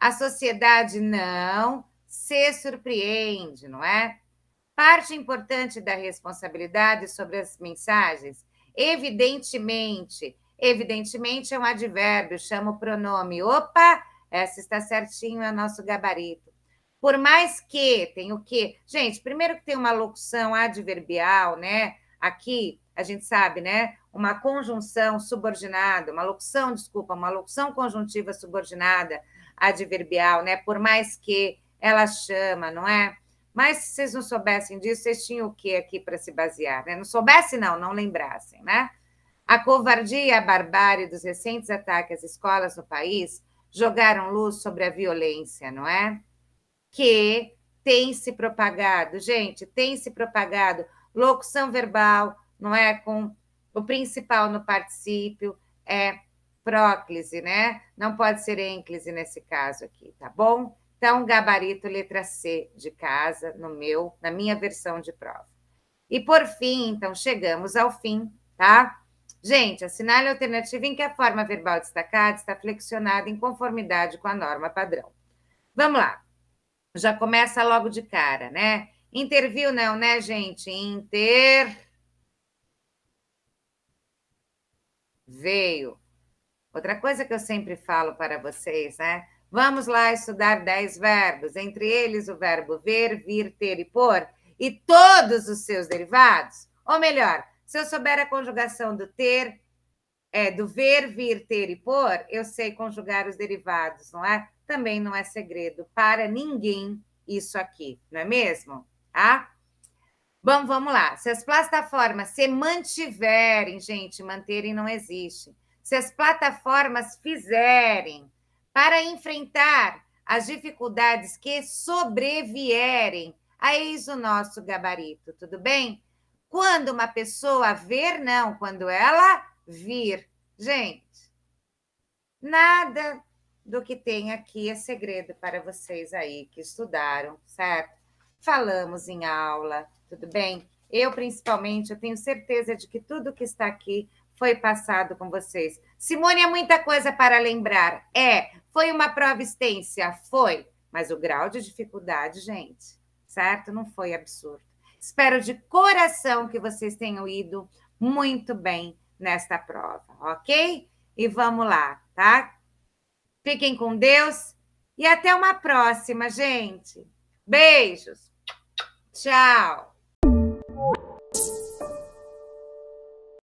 A sociedade não se surpreende, não é? Parte importante da responsabilidade sobre as mensagens, evidentemente, evidentemente é um advérbio, chama o pronome, opa, é, se está certinho é o nosso gabarito. Por mais que tem o quê? Gente, primeiro que tem uma locução adverbial, né? Aqui a gente sabe, né? Uma conjunção subordinada, uma locução, desculpa, uma locução conjuntiva subordinada adverbial, né? Por mais que ela chama, não é? Mas se vocês não soubessem disso, vocês tinham o que aqui para se basear, né? Não soubessem, não, não lembrassem, né? A covardia e a barbárie dos recentes ataques às escolas no país jogaram luz sobre a violência, não é? Que tem se propagado, gente, tem se propagado locução verbal, não é? Com o principal no particípio é próclise, né? Não pode ser ênclise nesse caso aqui, tá bom? Então, gabarito letra C de casa no meu, na minha versão de prova. E por fim, então chegamos ao fim, tá? Gente, assinale a alternativa em que a forma verbal destacada está flexionada em conformidade com a norma padrão. Vamos lá. Já começa logo de cara, né? Interviu não, né, gente? Inter... Veio. Outra coisa que eu sempre falo para vocês, né? Vamos lá estudar dez verbos, entre eles o verbo ver, vir, ter e pôr, e todos os seus derivados. Ou melhor, se eu souber a conjugação do ter, é, do ver, vir, ter e pôr, eu sei conjugar os derivados, não é? Também não é segredo para ninguém isso aqui, não é mesmo? Tá? Bom, vamos lá. Se as plataformas se mantiverem, gente, manterem não existe. Se as plataformas fizerem para enfrentar as dificuldades que sobrevierem, é o nosso gabarito, tudo bem? Quando uma pessoa ver, não, quando ela vir. Gente, nada do que tem aqui é segredo para vocês aí que estudaram, certo? Falamos em aula, tudo bem? Eu, principalmente, eu tenho certeza de que tudo que está aqui foi passado com vocês. Simone, é muita coisa para lembrar. É, foi uma prova extensa, foi. Mas o grau de dificuldade, gente, certo? Não foi absurdo. Espero de coração que vocês tenham ido muito bem nesta prova, ok? E vamos lá, tá? Fiquem com Deus e até uma próxima, gente. Beijos. Tchau.